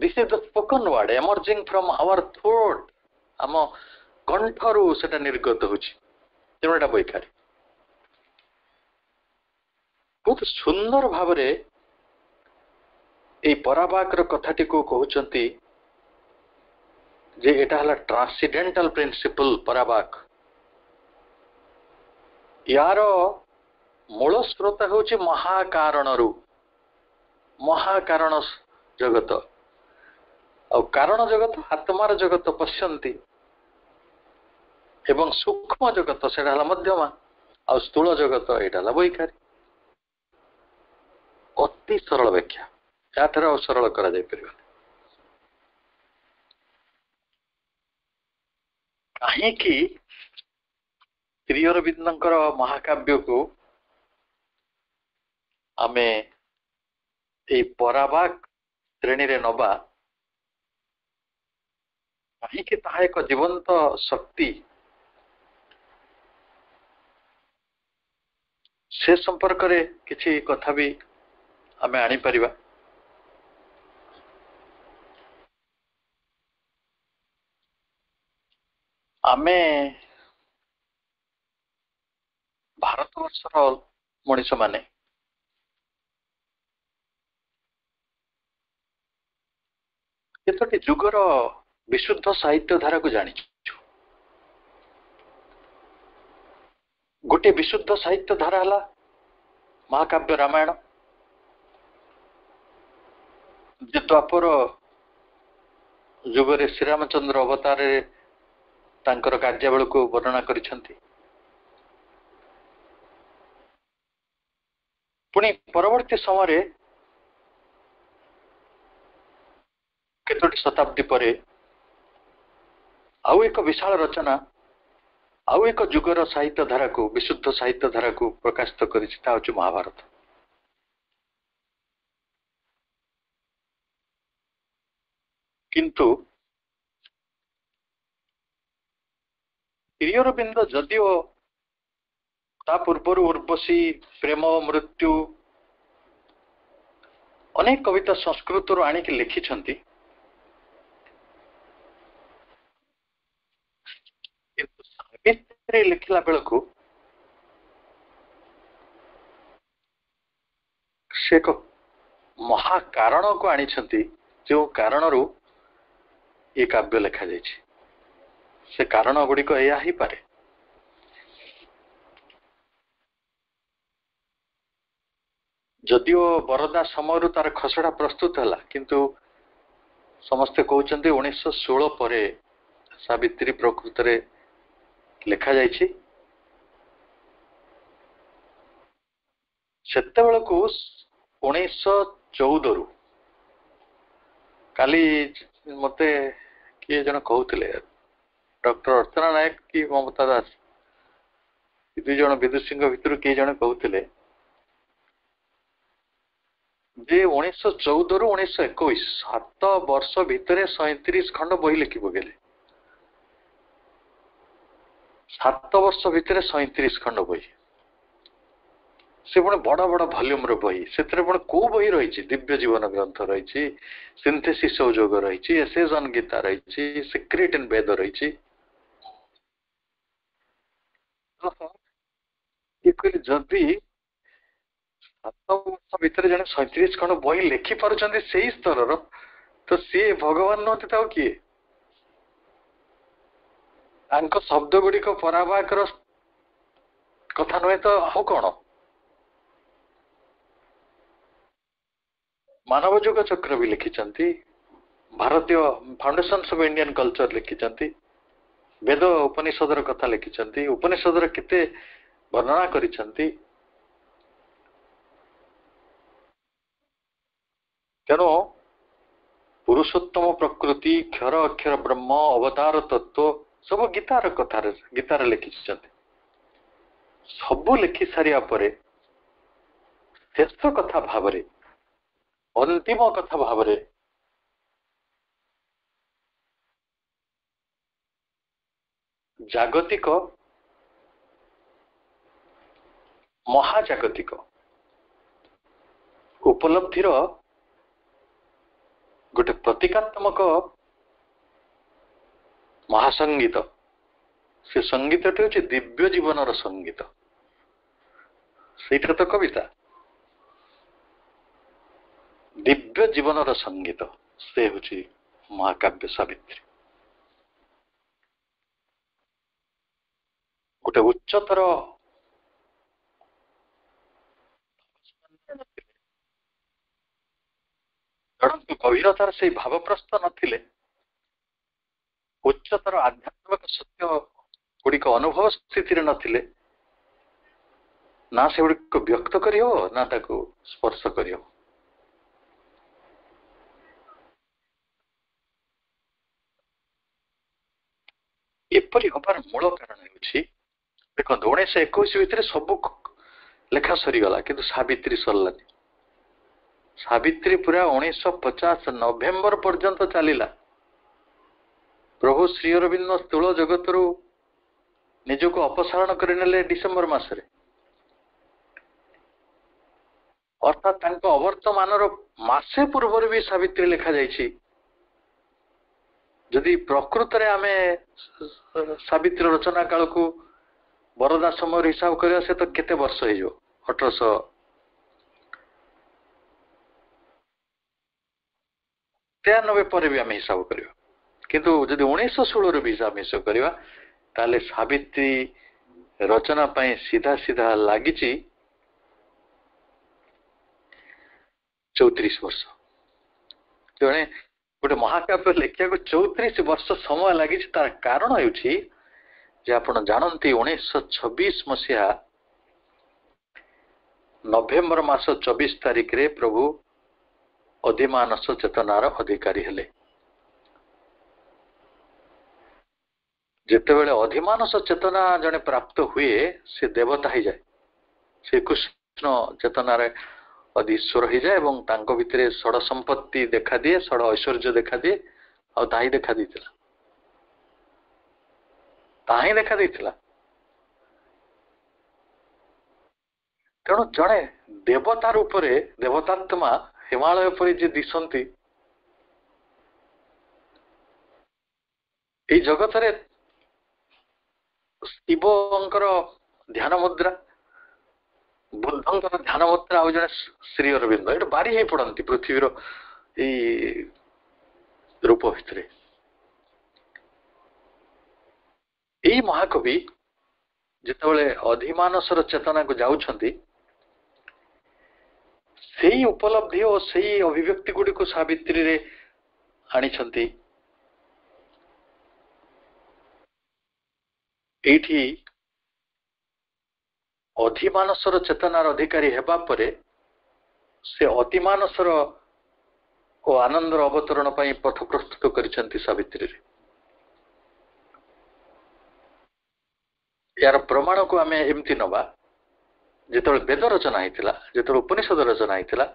this is the spoken word emerging from our throat ଆମ କଣ୍ଠରୁ ସେଟା ନିର୍ଗତ ହଉଛି ତେଣୁଟା ବୈକାରି ବହୁତ ସୁନ୍ଦର ଭାବରେ ଏଇ ପରାବାକର କଥାଟିକୁ କହୁଛନ୍ତି ଯେ ଏଟା ହେଲା ଟ୍ରାନ୍ସିଡେଣ୍ଟାଲ ପ୍ରିନ୍ସିପଲ ପରାବାକ ୟାର ମୂଳ ସ୍ରୋତ ହେଉଛି ମହାକାରଣରୁ ମହାକାରଣ ଜଗତ ଆଉ କାରଣ ଜଗତ ଆତ୍ମାର ଜଗତ ପଶ୍ୟନ୍ତି ଏବଂ ସୂକ୍ଷ୍ମ ଜଗତ ସେଇଟା ହେଲା ମଧ୍ୟମା ଆଉ ସ୍ଥୂଳ ଜଗତ ଏଇଟା ହେଲା ବହିକାରୀ ଅତି ସରଳ ବ୍ୟାଖ୍ୟା ଏହାଠାରୁ ଆଉ ସରଳ କରାଯାଇପାରିବନି କାହିଁକି ଶ୍ରୀଅରବିନ୍ଦଙ୍କର ମହାକାବ୍ୟକୁ ଆମେ ଏଇ ପରାବାକ ଶ୍ରେଣୀରେ ନବା କାହିଁକି ତାହା ଏକ ଜୀବନ୍ତ ଶକ୍ତି ସେ ସମ୍ପର୍କରେ କିଛି କଥା ବି ଆମେ ଆଣିପାରିବା ଆମେ ଭାରତବର୍ଷର ମଣିଷମାନେ କେତୋଟି ଯୁଗର ବିଶୁଦ୍ଧ ସାହିତ୍ୟ ଧାରାକୁ ଜାଣିଛୁ ଗୋଟିଏ ବିଶୁଦ୍ଧ ସାହିତ୍ୟ ଧାରା ହେଲା ମହାକାବ୍ୟ ରାମାୟଣ ଯେ ଦ୍ୱାପର ଯୁଗରେ ଶ୍ରୀରାମଚନ୍ଦ୍ର ଅବତାରରେ ତାଙ୍କର କାର୍ଯ୍ୟାବଳୀକୁ ବର୍ଣ୍ଣନା କରିଛନ୍ତି ପୁଣି ପରବର୍ତ୍ତୀ ସମୟରେ କେତୋଟି ଶତାବ୍ଦୀ ପରେ ଆଉ ଏକ ବିଶାଳ ରଚନା ଆଉ ଏକ ଯୁଗର ସାହିତ୍ୟ ଧାରାକୁ ବିଶୁଦ୍ଧ ସାହିତ୍ୟ ଧାରାକୁ ପ୍ରକାଶିତ କରିଛି ତାହା ହେଉଛି ମହାଭାରତ କିନ୍ତୁ ପ୍ରିୟରବିନ୍ଦ ଯଦିଓ ତା ପୂର୍ବରୁ ଉର୍ବଶୀ ପ୍ରେମ ମୃତ୍ୟୁ ଅନେକ କବିତା ସଂସ୍କୃତରୁ ଆଣିକି ଲେଖିଛନ୍ତି ଏପିସରେ ଲେଖିଲା ବେଳକୁ ସେ ଏକ ମହା କାରଣକୁ ଆଣିଛନ୍ତି ଯେଉଁ କାରଣରୁ ଏ କାବ୍ୟ ଲେଖାଯାଇଛି ସେ କାରଣ ଗୁଡ଼ିକ ଏହା ହେଇପାରେ ଯଦିଓ ବରଦା ସମୟରୁ ତାର ଖସଡ଼ା ପ୍ରସ୍ତୁତ ହେଲା କିନ୍ତୁ ସମସ୍ତେ କହୁଛନ୍ତି ଉଣେଇଶହ ଷୋହଳ ପରେ ସାବିତ୍ରୀ ପ୍ରକୃତରେ ଲେଖା ଯାଇଛି ସେତେବେଳକୁ ଉଣେଇଶହ ଚଉଦରୁ କାଲି ମତେ କିଏ ଜଣେ କହୁଥିଲେ ଡକ୍ଟର ଅର୍ଚ୍ଚନା ନାୟକ କି ମମତା ଦାସ ଦୁଇ ଜଣ ବିଦୁଷୀଙ୍କ ଭିତରୁ କିଏ ଜଣେ କହୁଥିଲେ ଯେ ଉଣେଇଶହ ଚଉଦରୁ ଉଣେଇଶହ ଏକୋଇଶ ସାତ ବର୍ଷ ଭିତରେ ସଇଁତିରିଶ ଖଣ୍ଡ ବହି ଲେଖି ପକେଇଲେ ସାତ ବର୍ଷ ଭିତରେ ସଇଁତିରିଶ ଖଣ୍ଡ ବହି ସେ ପୁଣି ବଡ଼ ବଡ଼ ର ବହି ସେଥିରେ ପୁଣି କୋଉ ବହି ରହିଛି ଦିବ୍ୟ ଜୀବନ ଗ୍ରନ୍ଥ ରହିଛି ସିନ୍ଥେସିସ୍ ଯୋଗ ରହିଛି ଏସେଜନ୍ ଗୀତା ରହିଛି ସିକ୍ରେଟ୍ ଇନ୍ ବେଦ ରହିଛି ଯଦି ସାତ ବର୍ଷ ଭିତରେ ଜଣେ ସଇଁତିରିଶ ଖଣ୍ଡ ବହି ଲେଖି ପାରୁଛନ୍ତି ସେଇ ସ୍ତରର ତ ସିଏ ଭଗବାନ ନୁହନ୍ତି ତାହା କିଏ ତାଙ୍କ ଶବ୍ଦ ଗୁଡିକ ପରାବାକର କଥା ନୁହେଁ ତ ଆଉ କଣ ମାନବ ଯୁଗ ଚକ୍ର ବି ଲେଖିଛନ୍ତି ଭାରତୀୟ ଫାଉଣ୍ଡେସନ ସବୁ ଇଣ୍ଡିଆନ କଲଚର ଲେଖିଛନ୍ତି ବେଦ ଉପନିଷଦର କଥା ଲେଖିଛନ୍ତି ଉପନିଷଦର କେତେ ବର୍ଣ୍ଣନା କରିଛନ୍ତି ତେଣୁ ପୁରୁଷୋତ୍ତମ ପ୍ରକୃତି କ୍ଷର ଅକ୍ଷର ବ୍ରହ୍ମ ଅବତାର ତତ୍ତ୍ଵ ସବୁ ଗୀତାର କଥାରେ ଗୀତାରେ ଲେଖିଛନ୍ତି ସବୁ ଲେଖି ସାରିବା ପରେ ଶେଷ କଥା ଭାବରେ ଅନ୍ତିମ କଥା ଭାବରେ ଜାଗତିକ ମହାଜାଗତିକ ଉପଲବ୍ଧିର ଗୋଟେ ପ୍ରତୀକାତ୍ମକ ମହାସଙ୍ଗୀତ ସେ ସଙ୍ଗୀତଟି ହେଉଛି ଦିବ୍ୟ ଜୀବନର ସଙ୍ଗୀତ ସେଇଟା ତ କବିତା ଦିବ୍ୟ ଜୀବନର ସଙ୍ଗୀତ ସେ ହେଉଛି ମହାକାବ୍ୟ ସାବିତ୍ରୀ ଗୋଟେ ଉଚ୍ଚତର ଜଣଙ୍କୁ ଗଭୀରତାର ସେଇ ଭାବପ୍ରସ୍ତ ନଥିଲେ ଉଚ୍ଚତର ଆଧ୍ୟାତ୍ମିକ ସତ୍ୟ ଗୁଡିକ ଅନୁଭବ ସ୍ଥିତିରେ ନଥିଲେ ନା ସେଗୁଡିକୁ ବ୍ୟକ୍ତ କରିହେବ ନା ତାକୁ ସ୍ପର୍ଶ କରିହେବ ଏପରି ହବାର ମୂଳ କାରଣ ହେଉଛି ଦେଖନ୍ତୁ ଉଣେଇଶହ ଏକୋଇଶ ଭିତରେ ସବୁ ଲେଖା ସରିଗଲା କିନ୍ତୁ ସାବିତ୍ରୀ ସରିଲାନି ସାବିତ୍ରୀ ପୁରା ଉଣେଇଶହ ପଚାଶ ନଭେମ୍ବର ପର୍ଯ୍ୟନ୍ତ ଚାଲିଲା ପ୍ରଭୁ ଶ୍ରୀଅରବିନ୍ଦ ସ୍ଥୂଳ ଜଗତରୁ ନିଜକୁ ଅପସାରଣ କରିନେଲେ ଡିସେମ୍ବର ମାସରେ ଅର୍ଥାତ୍ ତାଙ୍କ ଅବର୍ତ୍ତମାନର ମାସେ ପୂର୍ବରୁ ବି ସାବିତ୍ରୀ ଲେଖାଯାଇଛି ଯଦି ପ୍ରକୃତରେ ଆମେ ସାବିତ୍ରୀ ରଚନା କାଳକୁ ବରଦା ସମୟରେ ହିସାବ କରିବା ସେ ତ କେତେ ବର୍ଷ ହେଇଯିବ ଅଠରଶହ ତେୟାନବେ ପରେ ବି ଆମେ ହିସାବ କରିବା କିନ୍ତୁ ଯଦି ଉଣେଇଶହ ଷୋହଳରୁ ହିସାବ ମିଶ କରିବା ତାହେଲେ ସାବିତ୍ରୀ ରଚନା ପାଇଁ ସିଧା ସିଧା ଲାଗିଛି ଚଉତିରିଶ ବର୍ଷ ତେଣୁ ଗୋଟେ ମହାକାବ୍ୟ ଲେଖିବାକୁ ଚଉତିରିଶ ବର୍ଷ ସମୟ ଲାଗିଛି ତାର କାରଣ ହେଉଛି ଯେ ଆପଣ ଜାଣନ୍ତି ଉଣେଇଶହ ଛବିଶ ମସିହା ନଭେମ୍ବର ମାସ ଚବିଶ ତାରିଖରେ ପ୍ରଭୁ ଅଧିମାନସ ଚେତନାର ଅଧିକାରୀ ହେଲେ ଯେତେବେଳେ ଅଧିମାନସ ଚେତନା ଜଣେ ପ୍ରାପ୍ତ ହୁଏ ସେ ଦେବତା ହେଇଯାଏ ସେ କୃଷ୍ଣ ଚେତନାରେ ଅଧି ହେଇଯାଏ ଏବଂ ତାଙ୍କ ଭିତରେ ଷଡ଼ ସମ୍ପତ୍ତି ଦେଖାଦିଏ ଷଡ଼ ଐଶ୍ୱର୍ଯ୍ୟ ଦେଖାଦିଏ ଆଉ ତାହା ଦେଖାଦେଇଥିଲା ଦେଖା ଦେଖାଦେଇଥିଲା ତେଣୁ ଜଣେ ଦେବତା ରୂପରେ ଦେବତାତ୍ମା ହିମାଳୟ ପରି ଯିଏ ଦିଶନ୍ତି ଏଇ ଜଗତରେ ଶିବଙ୍କର ଧ୍ୟାନ ମୁଦ୍ରା ବୁଦ୍ଧଙ୍କର ଧ୍ୟାନ ମୁଦ୍ରା ଆଉ ଜଣେ ଶ୍ରୀ ଅରବିନ୍ଦ ଏଇଟା ବାରି ହେଇ ପଡ଼ନ୍ତି ପୃଥିବୀର ଏଇ ରୂପ ଭିତରେ ଏଇ ମହାକବି ଯେତେବେଳେ ଅଧିମାନସର ଚେତନାକୁ ଯାଉଛନ୍ତି ସେଇ ଉପଲବ୍ଧି ଓ ସେଇ ଅଭିବ୍ୟକ୍ତି ଗୁଡିକୁ ସାବିତ୍ରୀରେ ଆଣିଛନ୍ତି ଏଇଠି ଅଧିମାନସର ଚେତନାର ଅଧିକାରୀ ହେବା ପରେ ସେ ଅତିମାନସର ଓ ଆନନ୍ଦର ଅବତରଣ ପାଇଁ ପଥ ପ୍ରସ୍ତୁତ କରିଛନ୍ତି ସାବିତ୍ରୀରେ ଏହାର ପ୍ରମାଣକୁ ଆମେ ଏମିତି ନବା ଯେତେବେଳେ ବେଦ ରଚନା ହେଇଥିଲା ଯେତେବେଳେ ଉପନିଷଦ ରଚନା ହେଇଥିଲା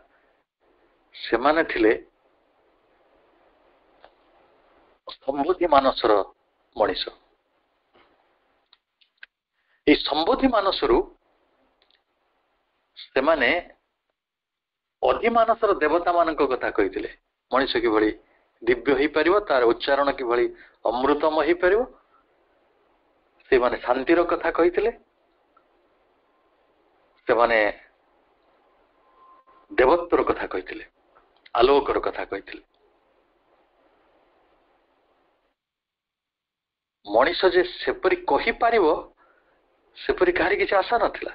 ସେମାନେ ଥିଲେ ସମୃଦ୍ଧି ମାନସର ମଣିଷ ଏଇ ସମ୍ବୋଧି ମାନସରୁ ସେମାନେ ଅଧିମାନସର ଦେବତା ମାନଙ୍କ କଥା କହିଥିଲେ ମଣିଷ କିଭଳି ଦିବ୍ୟ ହେଇପାରିବ ତାର ଉଚ୍ଚାରଣ କିଭଳି ଅମୃତମ ହେଇପାରିବ ସେମାନେ ଶାନ୍ତିର କଥା କହିଥିଲେ ସେମାନେ ଦେବତ୍ୱର କଥା କହିଥିଲେ ଆଲୋକର କଥା କହିଥିଲେ ମଣିଷ ଯେ ସେପରି କହିପାରିବ ସେପରି କାହାରି କିଛି ଆଶା ନଥିଲା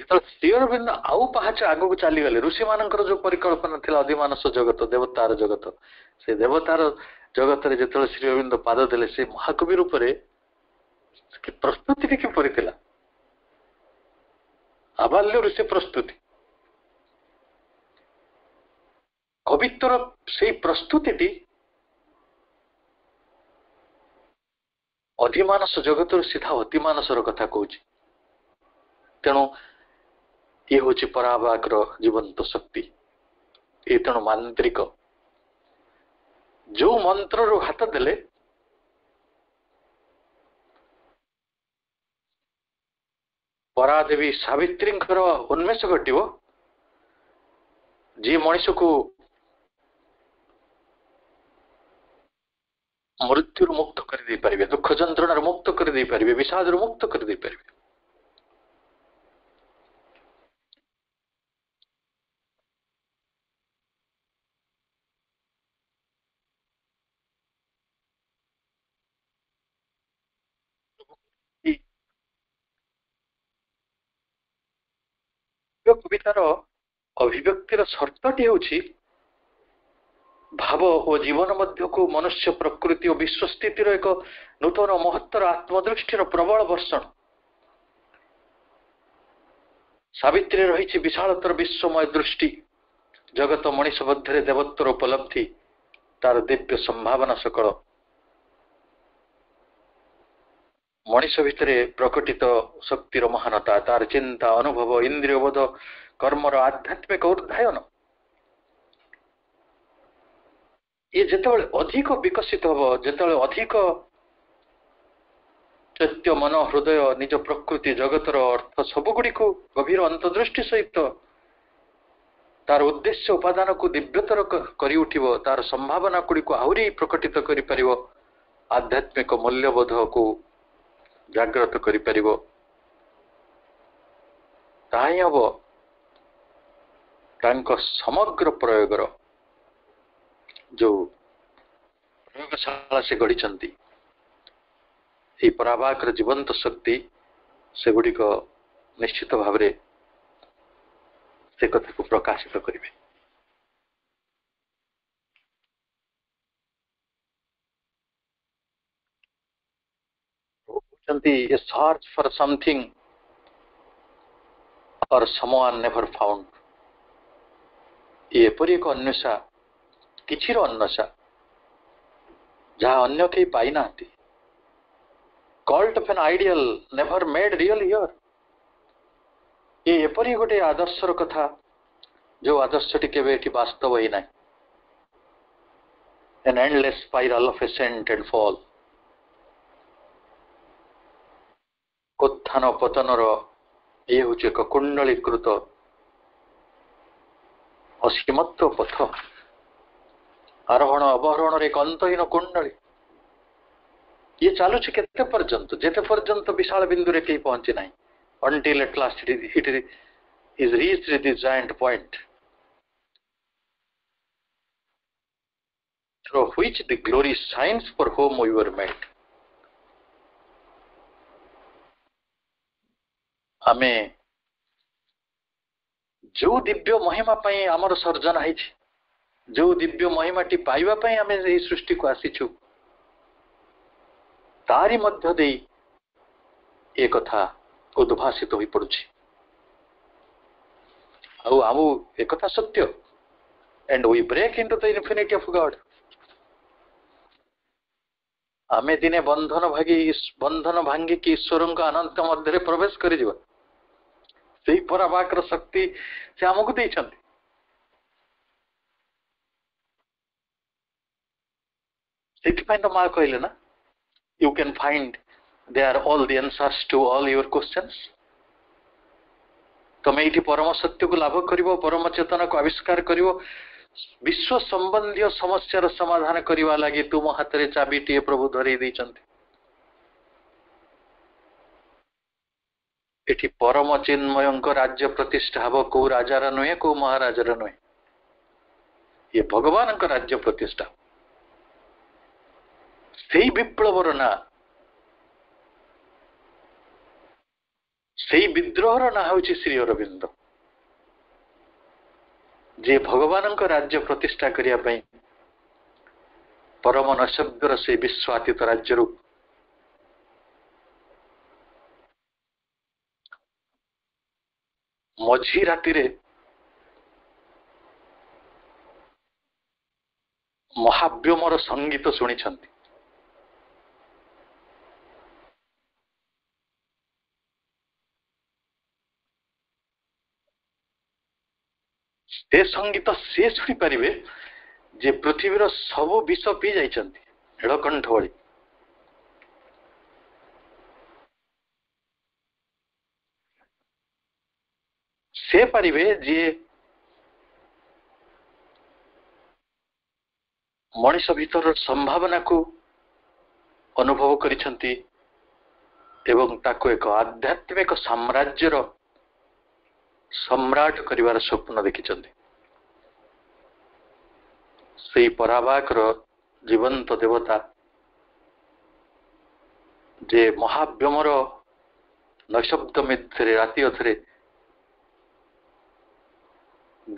ଯେତେବେଳେ ସ୍ତ୍ରୀର ଭିନ୍ନ ଆଉ ପାହାଚ ଆଗକୁ ଚାଲିଗଲେ ଋଷିମାନଙ୍କର ଯୋଉ ପରିକଳ୍ପନା ଥିଲା ଅଧିମାନସ ଜଗତ ଦେବତାର ଜଗତ ସେ ଦେବତାର ଜଗତରେ ଯେତେବେଳେ ଶ୍ରୀ ଅରବିନ୍ଦ ପାଦ ଦେଲେ ସେ ମହାକବି ରୂପରେ ପ୍ରସ୍ତୁତିଟି କିପରି ଥିଲା ଆବାଲ୍ୟରୁ ସେ ପ୍ରସ୍ତୁତି କବିତ୍ୱର ସେଇ ପ୍ରସ୍ତୁତିଟି ଅଧିମାନସ ଜଗତରୁ ସିଧା ଅତିମାନସର କଥା କହୁଛି ତେଣୁ ଇଏ ହେଉଛି ପରାବାକର ଜୀବନ୍ତ ଶକ୍ତି ଏ ତେଣୁ ମାନ୍ତ୍ରିକ ଯୋଉ ମନ୍ତ୍ରରୁ ହାତ ଦେଲେ ପରାଦେବୀ ସାବିତ୍ରୀଙ୍କର ଉନ୍ମେଷ ଘଟିବ ଯିଏ ମଣିଷକୁ ମୃତ୍ୟୁରୁ ମୁକ୍ତ କରିଦେଇ ପାରିବେ ଦୁଃଖ ଯନ୍ତ୍ରଣାରୁ ମୁକ୍ତ କରିଦେଇ ପାରିବେ ବିଷାଦରୁ ମୁକ୍ତ କରିଦେଇ ପାରିବେ କବିତାର ଅଭିବ୍ୟକ୍ତିର ସର୍ତ୍ତଟି ହେଉଛି ଭାବ ଓ ଜୀବନ ମଧ୍ୟକୁ ମନୁଷ୍ୟ ପ୍ରକୃତି ଓ ବିଶ୍ୱ ସ୍ଥିତିର ଏକ ନୂତନ ମହତ୍ତର ଆତ୍ମଦୃଷ୍ଟିର ପ୍ରବଳ ବର୍ଷଣ ସାବିତ୍ରୀ ରହିଛି ବିଶାଳତର ବିଶ୍ୱମୟ ଦୃଷ୍ଟି ଜଗତ ମଣିଷ ମଧ୍ୟରେ ଦେବତ୍ୱର ଉପଲବ୍ଧି ତାର ଦିବ୍ୟ ସମ୍ଭାବନା ସକଳ ମଣିଷ ଭିତରେ ପ୍ରକଟିତ ଶକ୍ତିର ମହାନତା ତାର ଚିନ୍ତା ଅନୁଭବ ଇନ୍ଦ୍ରିୟବୋଧ କର୍ମର ଆଧ୍ୟାତ୍ମିକ ଉର୍ଦ୍ଧାୟନ ଇଏ ଯେତେବେଳେ ଅଧିକ ବିକଶିତ ହବ ଯେତେବେଳେ ଅଧିକ ଚୈତ୍ୟ ମନ ହୃଦୟ ନିଜ ପ୍ରକୃତି ଜଗତର ଅର୍ଥ ସବୁଗୁଡିକୁ ଗଭୀର ଅନ୍ତଦୃଷ୍ଟି ସହିତ ତାର ଉଦ୍ଦେଶ୍ୟ ଉପାଦାନକୁ ଦିବ୍ୟତର କରି ଉଠିବ ତାର ସମ୍ଭାବନା ଗୁଡିକୁ ଆହୁରି ପ୍ରକଟିତ କରିପାରିବ ଆଧ୍ୟାତ୍ମିକ ମୂଲ୍ୟବୋଧକୁ ଜାଗ୍ରତ କରିପାରିବ ତାହା ହିଁ ହବ ତାଙ୍କ ସମଗ୍ର ପ୍ରୟୋଗର जो प्रयोगशाला से गढ़ी पराभाक जीवंत शक्ति से गुड़िक निश्चित भाव से कथा को प्रकाशित करेंगे सर्च फॉर समथिंग और समान नेवर फाउंड ये अन्वेषा କିଛିର ଅନ୍ୱେଷା ଯାହା ଅନ୍ୟ କେହି ପାଇନାହାନ୍ତି cult of an ideal never made real year ଏ ଏପରି ଗୋଟେ ଆଦର୍ଶର କଥା ଯୋଉ ଆଦର୍ଶଟି କେବେ ଏଠି ବାସ୍ତବ ହେଇନାହିଁ an endless spiral of ascent and fall. ଉତ୍ଥାନ ପତନର ଇଏ ହେଉଛି ଏକ କୁଣ୍ଡଳୀକୃତ ଅସୀମତ୍ୱ ପଥ ଆରୋହଣ ଅବରୋହଣରେ ଅନ୍ତହୀନ କୁଣ୍ଡଳୀ ଇଏ ଚାଲୁଛି କେତେ ପର୍ଯ୍ୟନ୍ତ ଯେତେ ପର୍ଯ୍ୟନ୍ତ ବିଶାଳ ବିନ୍ଦୁରେ କେହି ପହଞ୍ଚି ନାହିଁ until at last it is, it is, is reached this giant point through which the glory shines for whom we were made. ଆମେ ଯୋଉ ଦିବ୍ୟ ମହିମା ପାଇଁ ଆମର ସର୍ଜନ ହେଇଛି ଯୋଉ ଦିବ୍ୟ ମହିମାଟି ପାଇବା ପାଇଁ ଆମେ ଏହି ସୃଷ୍ଟିକୁ ଆସିଛୁ ତାରି ମଧ୍ୟ ଦେଇ ଏ କଥା ଉଦ୍ଭାସିତ ହୋଇପଡ଼ୁଛି ଆଉ ଆମ ଏକଥା ସତ୍ୟ and we brake in to the infinity of God ଆମେ ଦିନେ ବନ୍ଧନ ଭାଗି ବନ୍ଧନ ଭାଙ୍ଗିକି ଈଶ୍ୱରଙ୍କ ଆନନ୍ଦ ମଧ୍ୟରେ ପ୍ରବେଶ କରିଯିବା ସେଇ ପରାଭାଗର ଶକ୍ତି ସେ ଆମକୁ ଦେଇଛନ୍ତି statement ma koile na you can find they are all the answers to all your questions तुम्हें ये परम सत्य को लाभ कर परम चेतना को आविष्कार कर विश्व सम्बन्धी समस्या समाधान करने लगे तुम हाथ में चबी टे प्रभु धरई परम चिन्मय राज्य प्रतिष्ठा हम कौ राजार नुहे कौ महाराजार नुहे ये भगवान राज्य प्रतिष्ठा ସେଇ ବିପ୍ଳବର ନାଁ ସେଇ ବିଦ୍ରୋହର ନାଁ ହେଉଛି ଶ୍ରୀ ଅରବିନ୍ଦ ଯିଏ ଭଗବାନଙ୍କ ରାଜ୍ୟ ପ୍ରତିଷ୍ଠା କରିବା ପାଇଁ ପରମ ନୈଶବ୍ୟର ସେଇ ବିଶ୍ୱ ବିଶ୍ୱାତୀତ ରାଜ୍ୟରୁ ମଝି ରାତିରେ ମହାବ୍ୟମର ସଙ୍ଗୀତ ଶୁଣିଛନ୍ତି ସେ ସଙ୍ଗୀତ ସେ ଶୁଣିପାରିବେ ଯେ ପୃଥିବୀର ସବୁ ବିଷ ପିଇ ଯାଇଛନ୍ତି ନୀଳକଣ୍ଠ ଭଳି ସେ ପାରିବେ ଯିଏ ମଣିଷ ଭିତର ସମ୍ଭାବନାକୁ ଅନୁଭବ କରିଛନ୍ତି ଏବଂ ତାକୁ ଏକ ଆଧ୍ୟାତ୍ମିକ ସାମ୍ରାଜ୍ୟର ସମ୍ରାଟ କରିବାର ସ୍ୱପ୍ନ ଦେଖିଛନ୍ତି ସେଇ ପରାବାକର ଜୀବନ୍ତ ଦେବତା ଯେ ମହାବ୍ୟମର ନୈଶବ୍ଦ ମିଥରେ ରାତି ଅଥରେ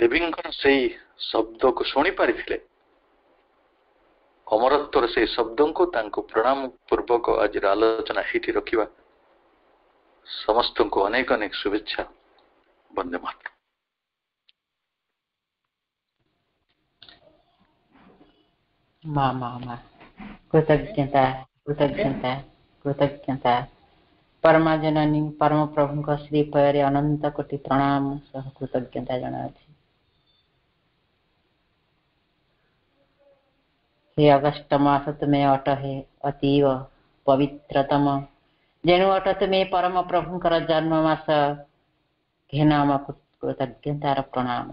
ଦେବୀଙ୍କର ସେଇ ଶବ୍ଦକୁ ଶୁଣି ପାରିଥିଲେ ଅମରତ୍ୱର ସେଇ ଶବ୍ଦଙ୍କୁ ତାଙ୍କୁ ପ୍ରଣାମ ପୂର୍ବକ ଆଜିର ଆଲୋଚନା ହେଇଠି ରଖିବା ସମସ୍ତଙ୍କୁ ଅନେକ ଅନେକ ଶୁଭେଚ୍ଛା ବନ୍ଦେ ମାତ୍ର मा मा मा कृतज्ञता कृतज्ञता कृतज्ञता परमा जननी परम प्रभु का श्री पयरे अनंत कोटि प्रणाम सह कृतज्ञता जना हे अगस्त मास तमे अटहे अतीव पवित्रतम जेनु अट तमे परम प्रभु जन्म मास घेनाम कृतज्ञता प्रणाम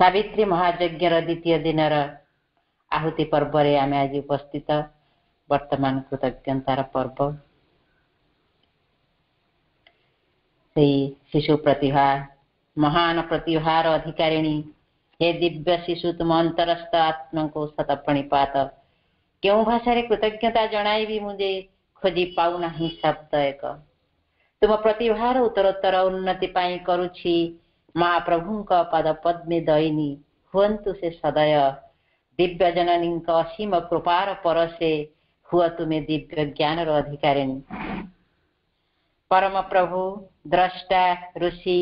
सावित्री महाज्ञ र द्वितीय दिन आहुति पर्व आम आज उपस्थित बर्तमान कृतज्ञतार पर्व से शिशु प्रतिभा महान प्रतिभार अधिकारिणी हे दिव्य शिशु तुम अंतरस्थ आत्म को सतपणिपात क्यों भाषा कृतज्ञता जन मुझे खोजी पाऊना शब्द एक तुम प्रतिभार उत्तरोत्तर उन्नति पाई करुची माँ प्रभु पद पद्मी दयनी हूँ से सदय दिव्य जननी असीम कृपार पर से हुआ तुम्हें दिव्य ज्ञान अधिकारिणी परम प्रभु द्रष्टा ऋषि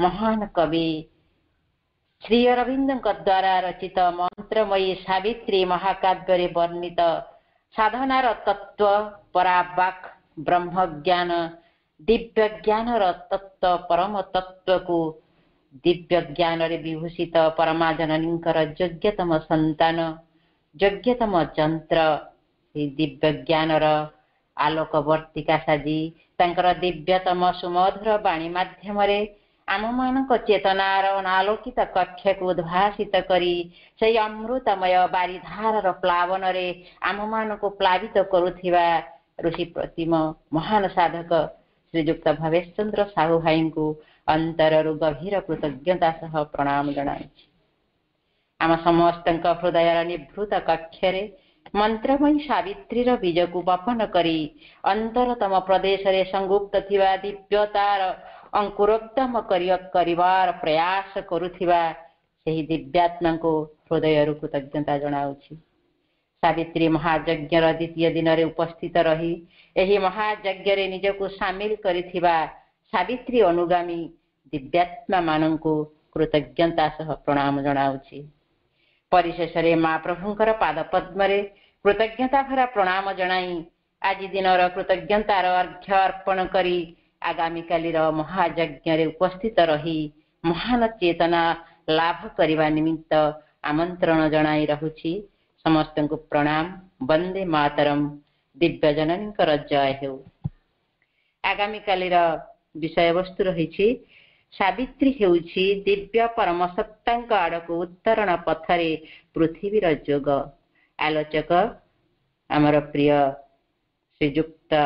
महान कवि श्री अरविन्दको द्वारा रचित मंत्रमयी सावित्री महाकाव्य वर्णित साधनार तत्व तत्त्व ब्रह्म ज्ञान दिव्य ज्ञान रत्व परम तत्व को ଦିବ୍ୟ ଜ୍ଞାନରେ ବିଭୂଷିତ ପରମା ଜନନୀଙ୍କର ଯୋଗ୍ୟତମ ସନ୍ତାନ ଯୋଗ୍ୟତମ ଯନ୍ତ୍ର ସେହି ଦିବ୍ୟ ଜ୍ଞାନର ଆଲୋକ ବର୍ତ୍ତିକା ସାଜି ତାଙ୍କର ଦିବ୍ୟତମ ସୁମଧୁର ବାଣୀ ମାଧ୍ୟମରେ ଆମମାନଙ୍କ ଚେତନାର ଅନାଲୋକିତ କକ୍ଷକୁ ଉଦ୍ଭାସିତ କରି ସେଇ ଅମୃତମୟ ବାରିଧାରର ପ୍ଲାବନରେ ଆମମାନଙ୍କୁ ପ୍ଲାବିତ କରୁଥିବା ଋଷି ପ୍ରତିମ ମହାନ ସାଧକ ଶ୍ରୀଯୁକ୍ତ ଭବେଶ ଚନ୍ଦ୍ର ସାହୁ ଭାଇଙ୍କୁ ଅନ୍ତରରୁ ଗଭୀର କୃତଜ୍ଞତା ସହ ପ୍ରଣାମ ଜଣାଉଛି ଆମ ସମସ୍ତଙ୍କ ହୃଦୟର ନିଭୃତ କକ୍ଷରେ ମନ୍ତ୍ରମୟୀ ସାବିତ୍ରୀର ବୀଜକୁ ବପନ କରି ଅନ୍ତରତମ ପ୍ରଦେଶରେ ସଂଯୁକ୍ତ ଥିବା ଦିବ୍ୟତାର ଅଙ୍କୁରୋତ୍ତମ କରିବାର ପ୍ରୟାସ କରୁଥିବା ସେହି ଦିବ୍ୟାତ୍ମାଙ୍କୁ ହୃଦୟରୁ କୃତଜ୍ଞତା ଜଣାଉଛି ସାବିତ୍ରୀ ମହାଯଜ୍ଞର ଦ୍ୱିତୀୟ ଦିନରେ ଉପସ୍ଥିତ ରହି ଏହି ମହାଯଜ୍ଞରେ ନିଜକୁ ସାମିଲ କରିଥିବା ସାବିତ୍ରୀ ଅନୁଗାମୀ ଦିବ୍ୟାତ୍ମାମାନଙ୍କୁ କୃତଜ୍ଞତା ସହ ପ୍ରଣାମ ଜଣାଉଛି ପରିଶେଷରେ ମା ପ୍ରଭୁଙ୍କର ପାଦ ପଦ୍ମରେ କୃତଜ୍ଞତା ଭରା ପ୍ରଣାମ ଜଣାଇ ଆଜି ଦିନର କୃତଜ୍ଞତାର ଅର୍ଘ୍ୟ ଅର୍ପଣ କରି ଆଗାମୀକାଲିର ମହାଯଜ୍ଞରେ ଉପସ୍ଥିତ ରହି ମହାନ ଚେତନା ଲାଭ କରିବା ନିମିତ୍ତ ଆମନ୍ତ୍ରଣ ଜଣାଇ ରହୁଛି ସମସ୍ତଙ୍କୁ ପ୍ରଣାମ ବନ୍ଦେ ମାତରମ୍ ଦିବ୍ୟ ଜନନୀଙ୍କର ଜୟ ହେଉ ଆଗାମୀକାଲିର ବିଷୟବସ୍ତୁ ରହିଛି ସାବିତ୍ରୀ ହେଉଛି ଦିବ୍ୟ ପରମ ସତ୍ତାଙ୍କ ଆଡ଼କୁ ଉତ୍ତରଣ ପଥରେ ପୃଥିବୀର ଯୋଗ ଆଲୋଚକ ଆମର ପ୍ରିୟ ଶ୍ରୀଯୁକ୍ତ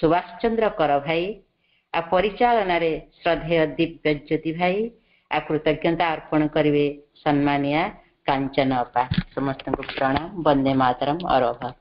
ସୁବାସ ଚନ୍ଦ୍ର କର ଭାଇ ଆଉ ପରିଚାଳନାରେ ଶ୍ରଦ୍ଧେୟ ଦିବ୍ୟ ଜ୍ୟୋତି ଭାଇ ଆଉ କୃତଜ୍ଞତା ଅର୍ପଣ କରିବେ ସମ୍ମାନିଆ କାଞ୍ଚନ ଅପା ସମସ୍ତଙ୍କୁ ପ୍ରଣାମ ବନ୍ଦେ ମାତରମ ଅରଭ